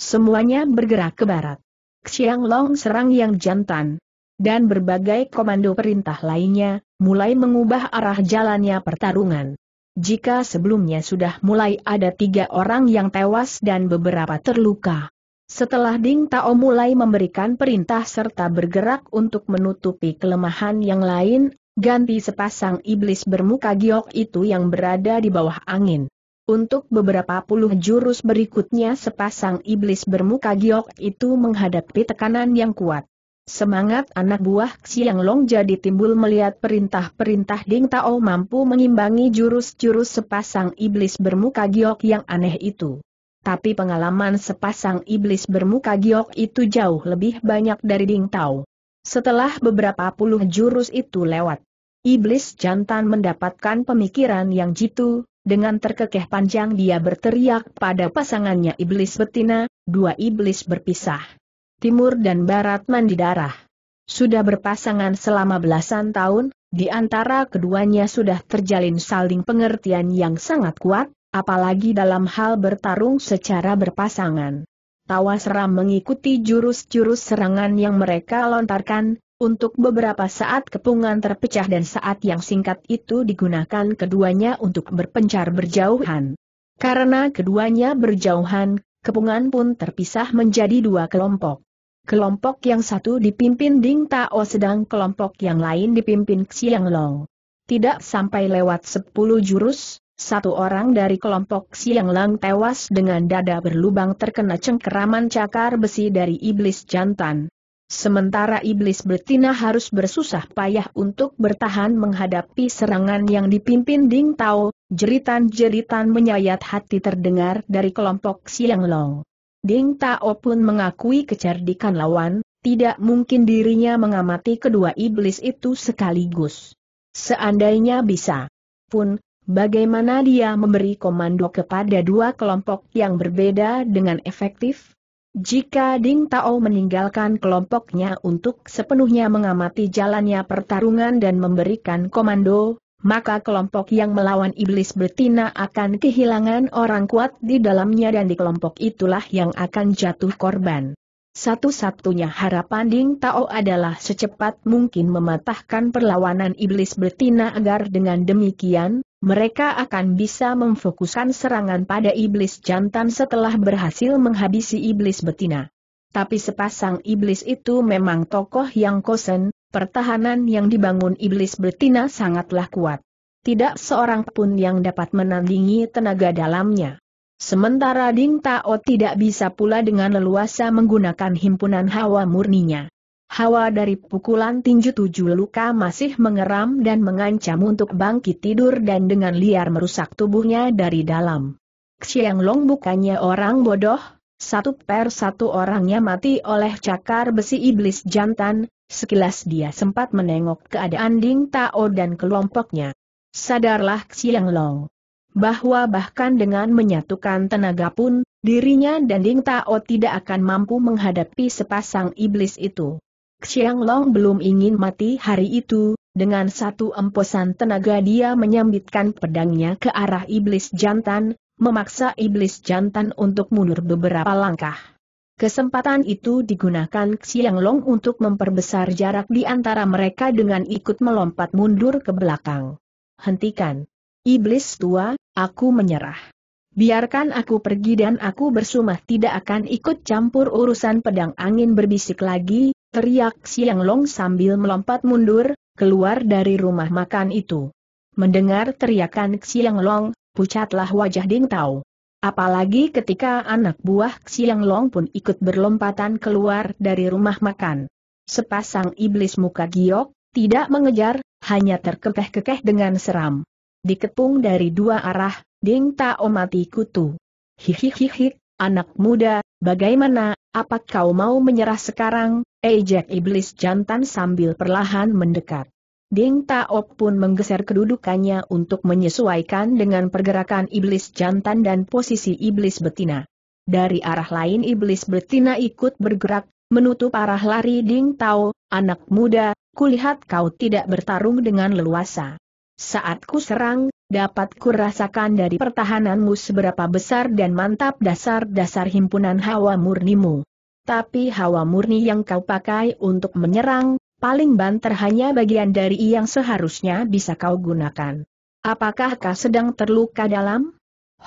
Semuanya bergerak ke barat. Xiang Long serang yang jantan. Dan berbagai komando perintah lainnya, mulai mengubah arah jalannya pertarungan. Jika sebelumnya sudah mulai ada tiga orang yang tewas dan beberapa terluka setelah Ding Tao mulai memberikan perintah serta bergerak untuk menutupi kelemahan yang lain, ganti sepasang iblis bermuka giok itu yang berada di bawah angin. Untuk beberapa puluh jurus berikutnya sepasang iblis bermuka giok itu menghadapi tekanan yang kuat. Semangat anak buah Xiang Long jadi timbul melihat perintah-perintah Ding Tao mampu mengimbangi jurus-jurus sepasang iblis bermuka giok yang aneh itu tapi pengalaman sepasang iblis bermuka giok itu jauh lebih banyak dari Ding Tao. Setelah beberapa puluh jurus itu lewat, iblis jantan mendapatkan pemikiran yang jitu, dengan terkekeh panjang dia berteriak pada pasangannya iblis betina, dua iblis berpisah. Timur dan barat mandi darah. Sudah berpasangan selama belasan tahun, di antara keduanya sudah terjalin saling pengertian yang sangat kuat, apalagi dalam hal bertarung secara berpasangan. Tawa seram mengikuti jurus-jurus serangan yang mereka lontarkan, untuk beberapa saat kepungan terpecah dan saat yang singkat itu digunakan keduanya untuk berpencar berjauhan. Karena keduanya berjauhan, kepungan pun terpisah menjadi dua kelompok. Kelompok yang satu dipimpin Ding Tao sedang kelompok yang lain dipimpin Xiang Long. Tidak sampai lewat sepuluh jurus, satu orang dari kelompok Siang Lang tewas dengan dada berlubang terkena cengkeraman cakar besi dari iblis jantan. Sementara iblis betina harus bersusah payah untuk bertahan menghadapi serangan yang dipimpin Ding Tao, jeritan-jeritan menyayat hati terdengar dari kelompok Siang Long. Ding Tao pun mengakui kecerdikan lawan, tidak mungkin dirinya mengamati kedua iblis itu sekaligus. Seandainya bisa, pun, bagaimana dia memberi komando kepada dua kelompok yang berbeda dengan efektif? Jika Ding Tao meninggalkan kelompoknya untuk sepenuhnya mengamati jalannya pertarungan dan memberikan komando, maka kelompok yang melawan iblis betina akan kehilangan orang kuat di dalamnya dan di kelompok itulah yang akan jatuh korban. Satu-satunya harapan Ding Tao adalah secepat mungkin mematahkan perlawanan iblis betina agar dengan demikian, mereka akan bisa memfokuskan serangan pada iblis jantan setelah berhasil menghabisi iblis betina. Tapi sepasang iblis itu memang tokoh yang kosen, pertahanan yang dibangun iblis betina sangatlah kuat. Tidak seorang pun yang dapat menandingi tenaga dalamnya. Sementara Ding Tao tidak bisa pula dengan leluasa menggunakan himpunan hawa murninya. Hawa dari pukulan tinju tujuh luka masih mengeram dan mengancam untuk bangkit tidur dan dengan liar merusak tubuhnya dari dalam. Xiang Long bukannya orang bodoh, satu per satu orangnya mati oleh cakar besi iblis jantan, sekilas dia sempat menengok keadaan Ding Tao dan kelompoknya. Sadarlah Xiang Long bahwa bahkan dengan menyatukan tenaga pun, dirinya dan Ding Tao tidak akan mampu menghadapi sepasang iblis itu. Xiang Long belum ingin mati hari itu, dengan satu emposan tenaga dia menyambitkan pedangnya ke arah iblis jantan, memaksa iblis jantan untuk mundur beberapa langkah. Kesempatan itu digunakan Xiang Long untuk memperbesar jarak di antara mereka dengan ikut melompat mundur ke belakang. Hentikan. Iblis tua, aku menyerah. Biarkan aku pergi dan aku bersumah tidak akan ikut campur urusan pedang angin berbisik lagi, teriak Siang Long sambil melompat mundur, keluar dari rumah makan itu. Mendengar teriakan Xiang Long, pucatlah wajah Ding Tao. Apalagi ketika anak buah Xiang Long pun ikut berlompatan keluar dari rumah makan. Sepasang iblis muka giok, tidak mengejar, hanya terkekeh-kekeh dengan seram dikepung dari dua arah, Ding Tao mati kutu. Hihihihi, anak muda, bagaimana, apa kau mau menyerah sekarang, ejek iblis jantan sambil perlahan mendekat. Ding Tao pun menggeser kedudukannya untuk menyesuaikan dengan pergerakan iblis jantan dan posisi iblis betina. Dari arah lain iblis betina ikut bergerak, menutup arah lari Ding Tao, anak muda, kulihat kau tidak bertarung dengan leluasa. Saat ku serang, dapat ku rasakan dari pertahananmu seberapa besar dan mantap dasar-dasar himpunan hawa murnimu. Tapi hawa murni yang kau pakai untuk menyerang, paling banter hanya bagian dari yang seharusnya bisa kau gunakan. Apakah kau sedang terluka dalam?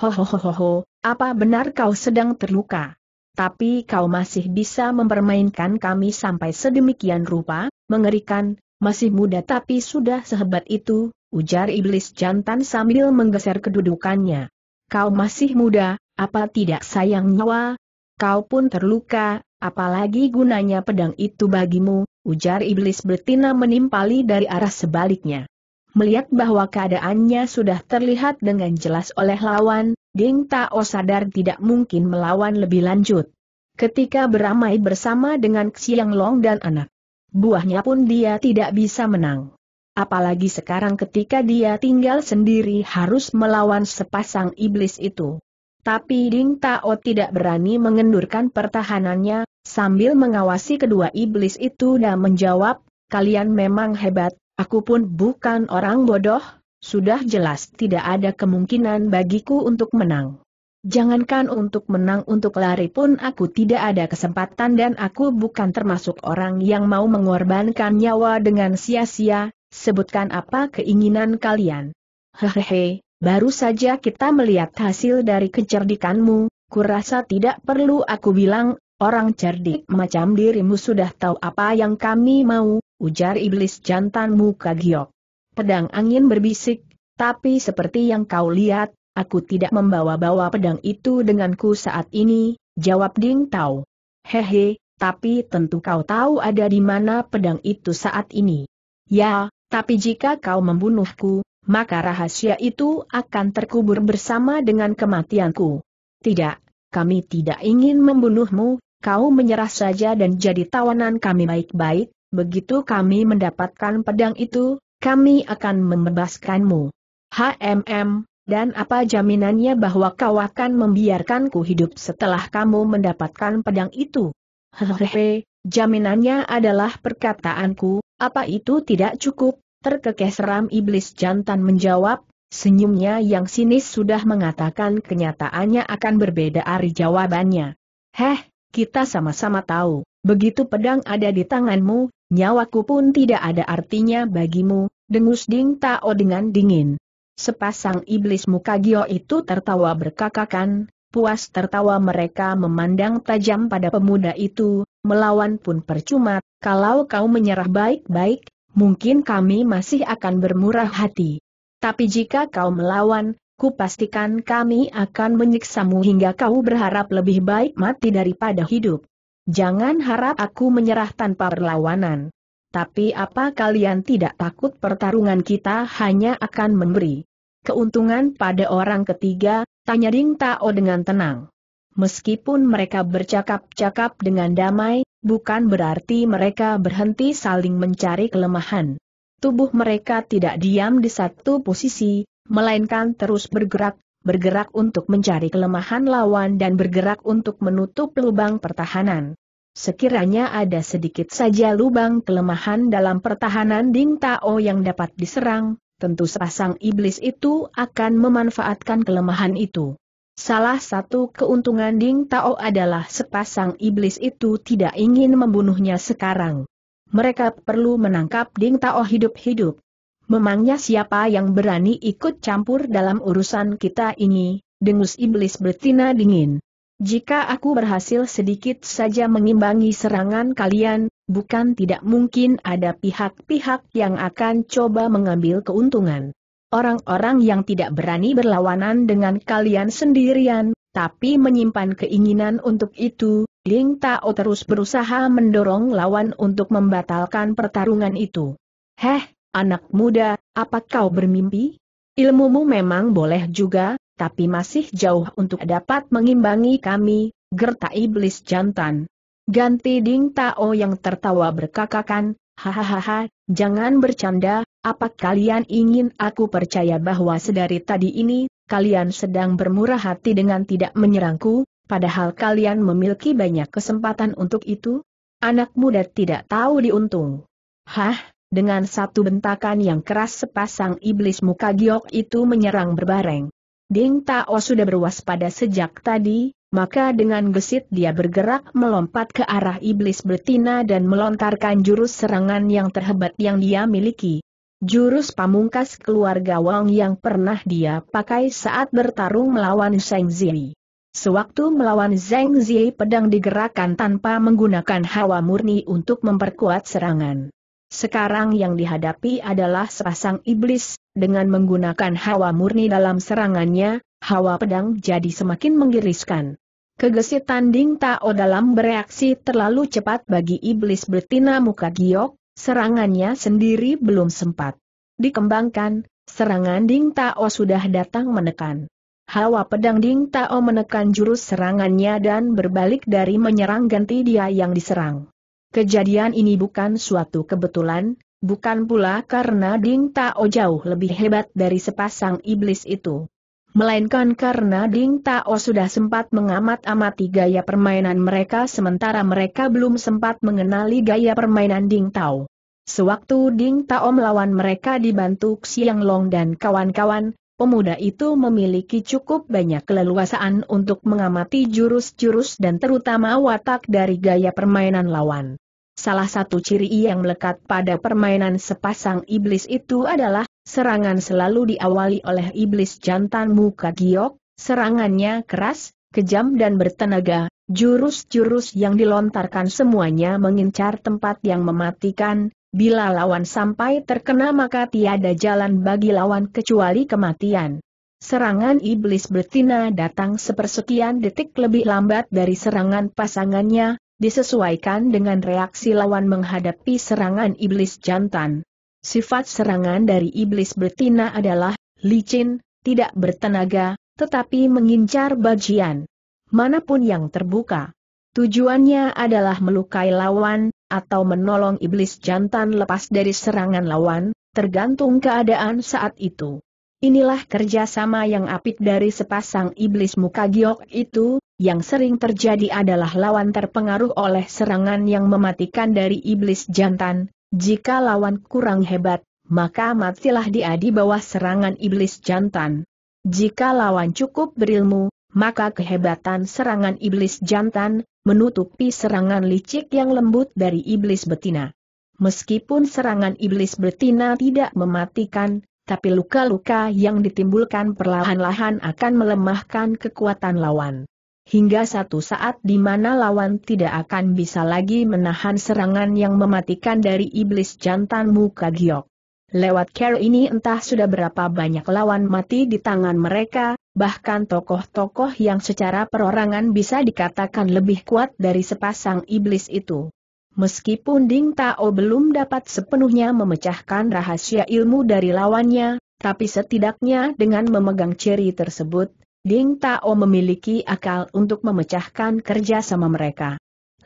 Ho ho ho, apa benar kau sedang terluka? Tapi kau masih bisa mempermainkan kami sampai sedemikian rupa, mengerikan, masih muda tapi sudah sehebat itu, ujar iblis jantan sambil menggeser kedudukannya. Kau masih muda, apa tidak sayang nyawa? Kau pun terluka, apalagi gunanya pedang itu bagimu, ujar iblis betina menimpali dari arah sebaliknya. Melihat bahwa keadaannya sudah terlihat dengan jelas oleh lawan, Ding Tao sadar tidak mungkin melawan lebih lanjut. Ketika beramai bersama dengan Xiang Long dan anak buahnya pun dia tidak bisa menang. Apalagi sekarang ketika dia tinggal sendiri harus melawan sepasang iblis itu. Tapi Ding Tao tidak berani mengendurkan pertahanannya, sambil mengawasi kedua iblis itu dan menjawab, kalian memang hebat, aku pun bukan orang bodoh, sudah jelas tidak ada kemungkinan bagiku untuk menang. Jangankan untuk menang untuk lari pun aku tidak ada kesempatan dan aku bukan termasuk orang yang mau mengorbankan nyawa dengan sia-sia, sebutkan apa keinginan kalian. Hehehe, baru saja kita melihat hasil dari kecerdikanmu, kurasa tidak perlu aku bilang, orang cerdik macam dirimu sudah tahu apa yang kami mau, ujar iblis jantanmu Kagiok. Pedang angin berbisik, tapi seperti yang kau lihat, Aku tidak membawa-bawa pedang itu denganku saat ini, jawab Ding Tao. Hehe, tapi tentu kau tahu ada di mana pedang itu saat ini. Ya, tapi jika kau membunuhku, maka rahasia itu akan terkubur bersama dengan kematianku. Tidak, kami tidak ingin membunuhmu, kau menyerah saja dan jadi tawanan kami baik-baik, begitu kami mendapatkan pedang itu, kami akan membebaskanmu. HMM, dan apa jaminannya bahwa kau akan membiarkanku hidup setelah kamu mendapatkan pedang itu? Hehehe, jaminannya adalah perkataanku, apa itu tidak cukup? Terkekeh seram iblis jantan menjawab, senyumnya yang sinis sudah mengatakan kenyataannya akan berbeda dari jawabannya. Heh, kita sama-sama tahu, begitu pedang ada di tanganmu, nyawaku pun tidak ada artinya bagimu, dengus Ding Tao dengan dingin. Sepasang iblis muka Gio itu tertawa berkakakan, puas tertawa mereka memandang tajam pada pemuda itu, melawan pun percuma, kalau kau menyerah baik-baik, mungkin kami masih akan bermurah hati. Tapi jika kau melawan, kupastikan kami akan menyiksamu hingga kau berharap lebih baik mati daripada hidup. Jangan harap aku menyerah tanpa perlawanan. Tapi apa kalian tidak takut pertarungan kita hanya akan memberi keuntungan pada orang ketiga, tanya Ding Tao dengan tenang. Meskipun mereka bercakap-cakap dengan damai, bukan berarti mereka berhenti saling mencari kelemahan. Tubuh mereka tidak diam di satu posisi, melainkan terus bergerak, bergerak untuk mencari kelemahan lawan dan bergerak untuk menutup lubang pertahanan. Sekiranya ada sedikit saja lubang kelemahan dalam pertahanan Ding Tao yang dapat diserang, tentu sepasang iblis itu akan memanfaatkan kelemahan itu. Salah satu keuntungan Ding Tao adalah sepasang iblis itu tidak ingin membunuhnya sekarang. Mereka perlu menangkap Ding Tao hidup-hidup. Memangnya siapa yang berani ikut campur dalam urusan kita ini, dengus iblis bertina dingin. Jika aku berhasil sedikit saja mengimbangi serangan kalian, bukan tidak mungkin ada pihak-pihak yang akan coba mengambil keuntungan. Orang-orang yang tidak berani berlawanan dengan kalian sendirian, tapi menyimpan keinginan untuk itu, Ling Tao terus berusaha mendorong lawan untuk membatalkan pertarungan itu. Heh, anak muda, apa kau bermimpi? Ilmumu memang boleh juga, tapi masih jauh untuk dapat mengimbangi kami, gerta iblis jantan. Ganti Ding Tao yang tertawa berkakakan, hahaha, jangan bercanda, apa kalian ingin aku percaya bahwa sedari tadi ini, kalian sedang bermurah hati dengan tidak menyerangku, padahal kalian memiliki banyak kesempatan untuk itu? Anak muda tidak tahu diuntung. Hah, dengan satu bentakan yang keras sepasang iblis muka giok itu menyerang berbareng. Ding Tao sudah berwaspada sejak tadi, maka dengan gesit dia bergerak melompat ke arah iblis betina dan melontarkan jurus serangan yang terhebat yang dia miliki. Jurus pamungkas keluarga Wang yang pernah dia pakai saat bertarung melawan Zheng Ziyi. Sewaktu melawan Zheng Ziyi pedang digerakkan tanpa menggunakan hawa murni untuk memperkuat serangan. Sekarang yang dihadapi adalah sepasang iblis, dengan menggunakan hawa murni dalam serangannya, hawa pedang jadi semakin menggiriskan. Kegesitan tanding Tao dalam bereaksi terlalu cepat bagi iblis betina muka giok, serangannya sendiri belum sempat dikembangkan, serangan Ding Tao sudah datang menekan. Hawa pedang Ding Tao menekan jurus serangannya dan berbalik dari menyerang ganti dia yang diserang. Kejadian ini bukan suatu kebetulan, bukan pula karena Ding Tao jauh lebih hebat dari sepasang iblis itu. Melainkan karena Ding Tao sudah sempat mengamat-amati gaya permainan mereka sementara mereka belum sempat mengenali gaya permainan Ding Tao. Sewaktu Ding Tao melawan mereka dibantu Xiang Long dan kawan-kawan, pemuda itu memiliki cukup banyak keleluasaan untuk mengamati jurus-jurus dan terutama watak dari gaya permainan lawan. Salah satu ciri yang melekat pada permainan sepasang iblis itu adalah, serangan selalu diawali oleh iblis jantan muka giok, serangannya keras, kejam dan bertenaga, jurus-jurus yang dilontarkan semuanya mengincar tempat yang mematikan, Bila lawan sampai terkena maka tiada jalan bagi lawan kecuali kematian. Serangan iblis betina datang sepersekian detik lebih lambat dari serangan pasangannya, disesuaikan dengan reaksi lawan menghadapi serangan iblis jantan. Sifat serangan dari iblis betina adalah licin, tidak bertenaga, tetapi mengincar bagian manapun yang terbuka. Tujuannya adalah melukai lawan, atau menolong iblis jantan lepas dari serangan lawan, tergantung keadaan saat itu. Inilah kerjasama yang apik dari sepasang iblis muka giok itu, yang sering terjadi adalah lawan terpengaruh oleh serangan yang mematikan dari iblis jantan. Jika lawan kurang hebat, maka matilah dia di bawah serangan iblis jantan. Jika lawan cukup berilmu, maka kehebatan serangan iblis jantan menutupi serangan licik yang lembut dari iblis betina. Meskipun serangan iblis betina tidak mematikan, tapi luka-luka yang ditimbulkan perlahan-lahan akan melemahkan kekuatan lawan. Hingga satu saat di mana lawan tidak akan bisa lagi menahan serangan yang mematikan dari iblis jantan muka giok. Lewat care ini entah sudah berapa banyak lawan mati di tangan mereka, bahkan tokoh-tokoh yang secara perorangan bisa dikatakan lebih kuat dari sepasang iblis itu. Meskipun Ding Tao belum dapat sepenuhnya memecahkan rahasia ilmu dari lawannya, tapi setidaknya dengan memegang ciri tersebut, Ding Tao memiliki akal untuk memecahkan kerja sama mereka.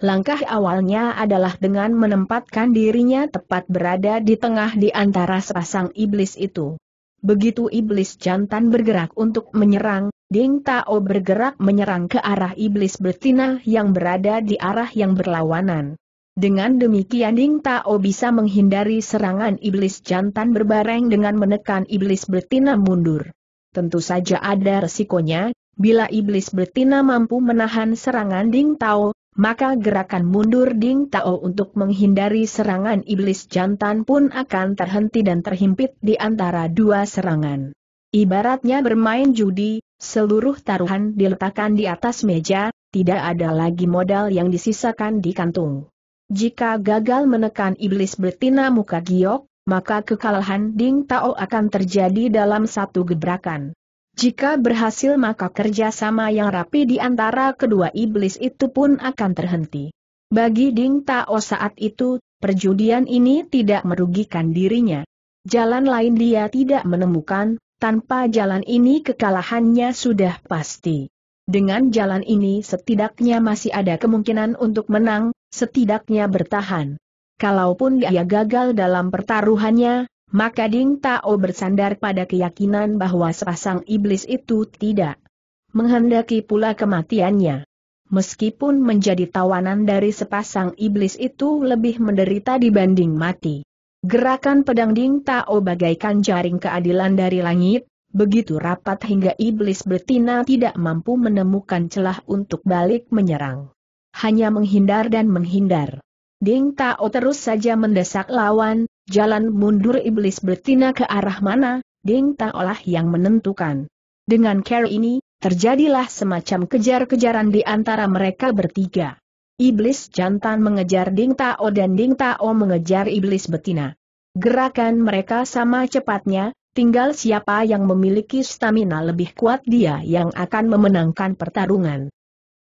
Langkah awalnya adalah dengan menempatkan dirinya tepat berada di tengah di antara sepasang iblis itu. Begitu iblis jantan bergerak untuk menyerang, Ding Tao bergerak menyerang ke arah iblis betina yang berada di arah yang berlawanan. Dengan demikian Ding Tao bisa menghindari serangan iblis jantan berbareng dengan menekan iblis betina mundur. Tentu saja ada resikonya, bila iblis betina mampu menahan serangan Ding Tao, maka gerakan mundur Ding Tao untuk menghindari serangan iblis jantan pun akan terhenti dan terhimpit di antara dua serangan. Ibaratnya bermain judi, seluruh taruhan diletakkan di atas meja, tidak ada lagi modal yang disisakan di kantung. Jika gagal menekan iblis betina muka giok, maka kekalahan Ding Tao akan terjadi dalam satu gebrakan. Jika berhasil maka kerjasama yang rapi di antara kedua iblis itu pun akan terhenti. Bagi Ding Tao saat itu, perjudian ini tidak merugikan dirinya. Jalan lain dia tidak menemukan, tanpa jalan ini kekalahannya sudah pasti. Dengan jalan ini setidaknya masih ada kemungkinan untuk menang, setidaknya bertahan. Kalaupun dia gagal dalam pertaruhannya, maka Ding Tao bersandar pada keyakinan bahwa sepasang iblis itu tidak menghendaki pula kematiannya. Meskipun menjadi tawanan dari sepasang iblis itu lebih menderita dibanding mati. Gerakan pedang Ding Tao bagaikan jaring keadilan dari langit, begitu rapat hingga iblis betina tidak mampu menemukan celah untuk balik menyerang. Hanya menghindar dan menghindar. Ding Tao terus saja mendesak lawan, Jalan mundur iblis betina ke arah mana, Ding Taolah yang menentukan. Dengan care ini, terjadilah semacam kejar-kejaran di antara mereka bertiga. Iblis jantan mengejar Ding Tao dan Ding Tao mengejar iblis betina. Gerakan mereka sama cepatnya, tinggal siapa yang memiliki stamina lebih kuat dia yang akan memenangkan pertarungan.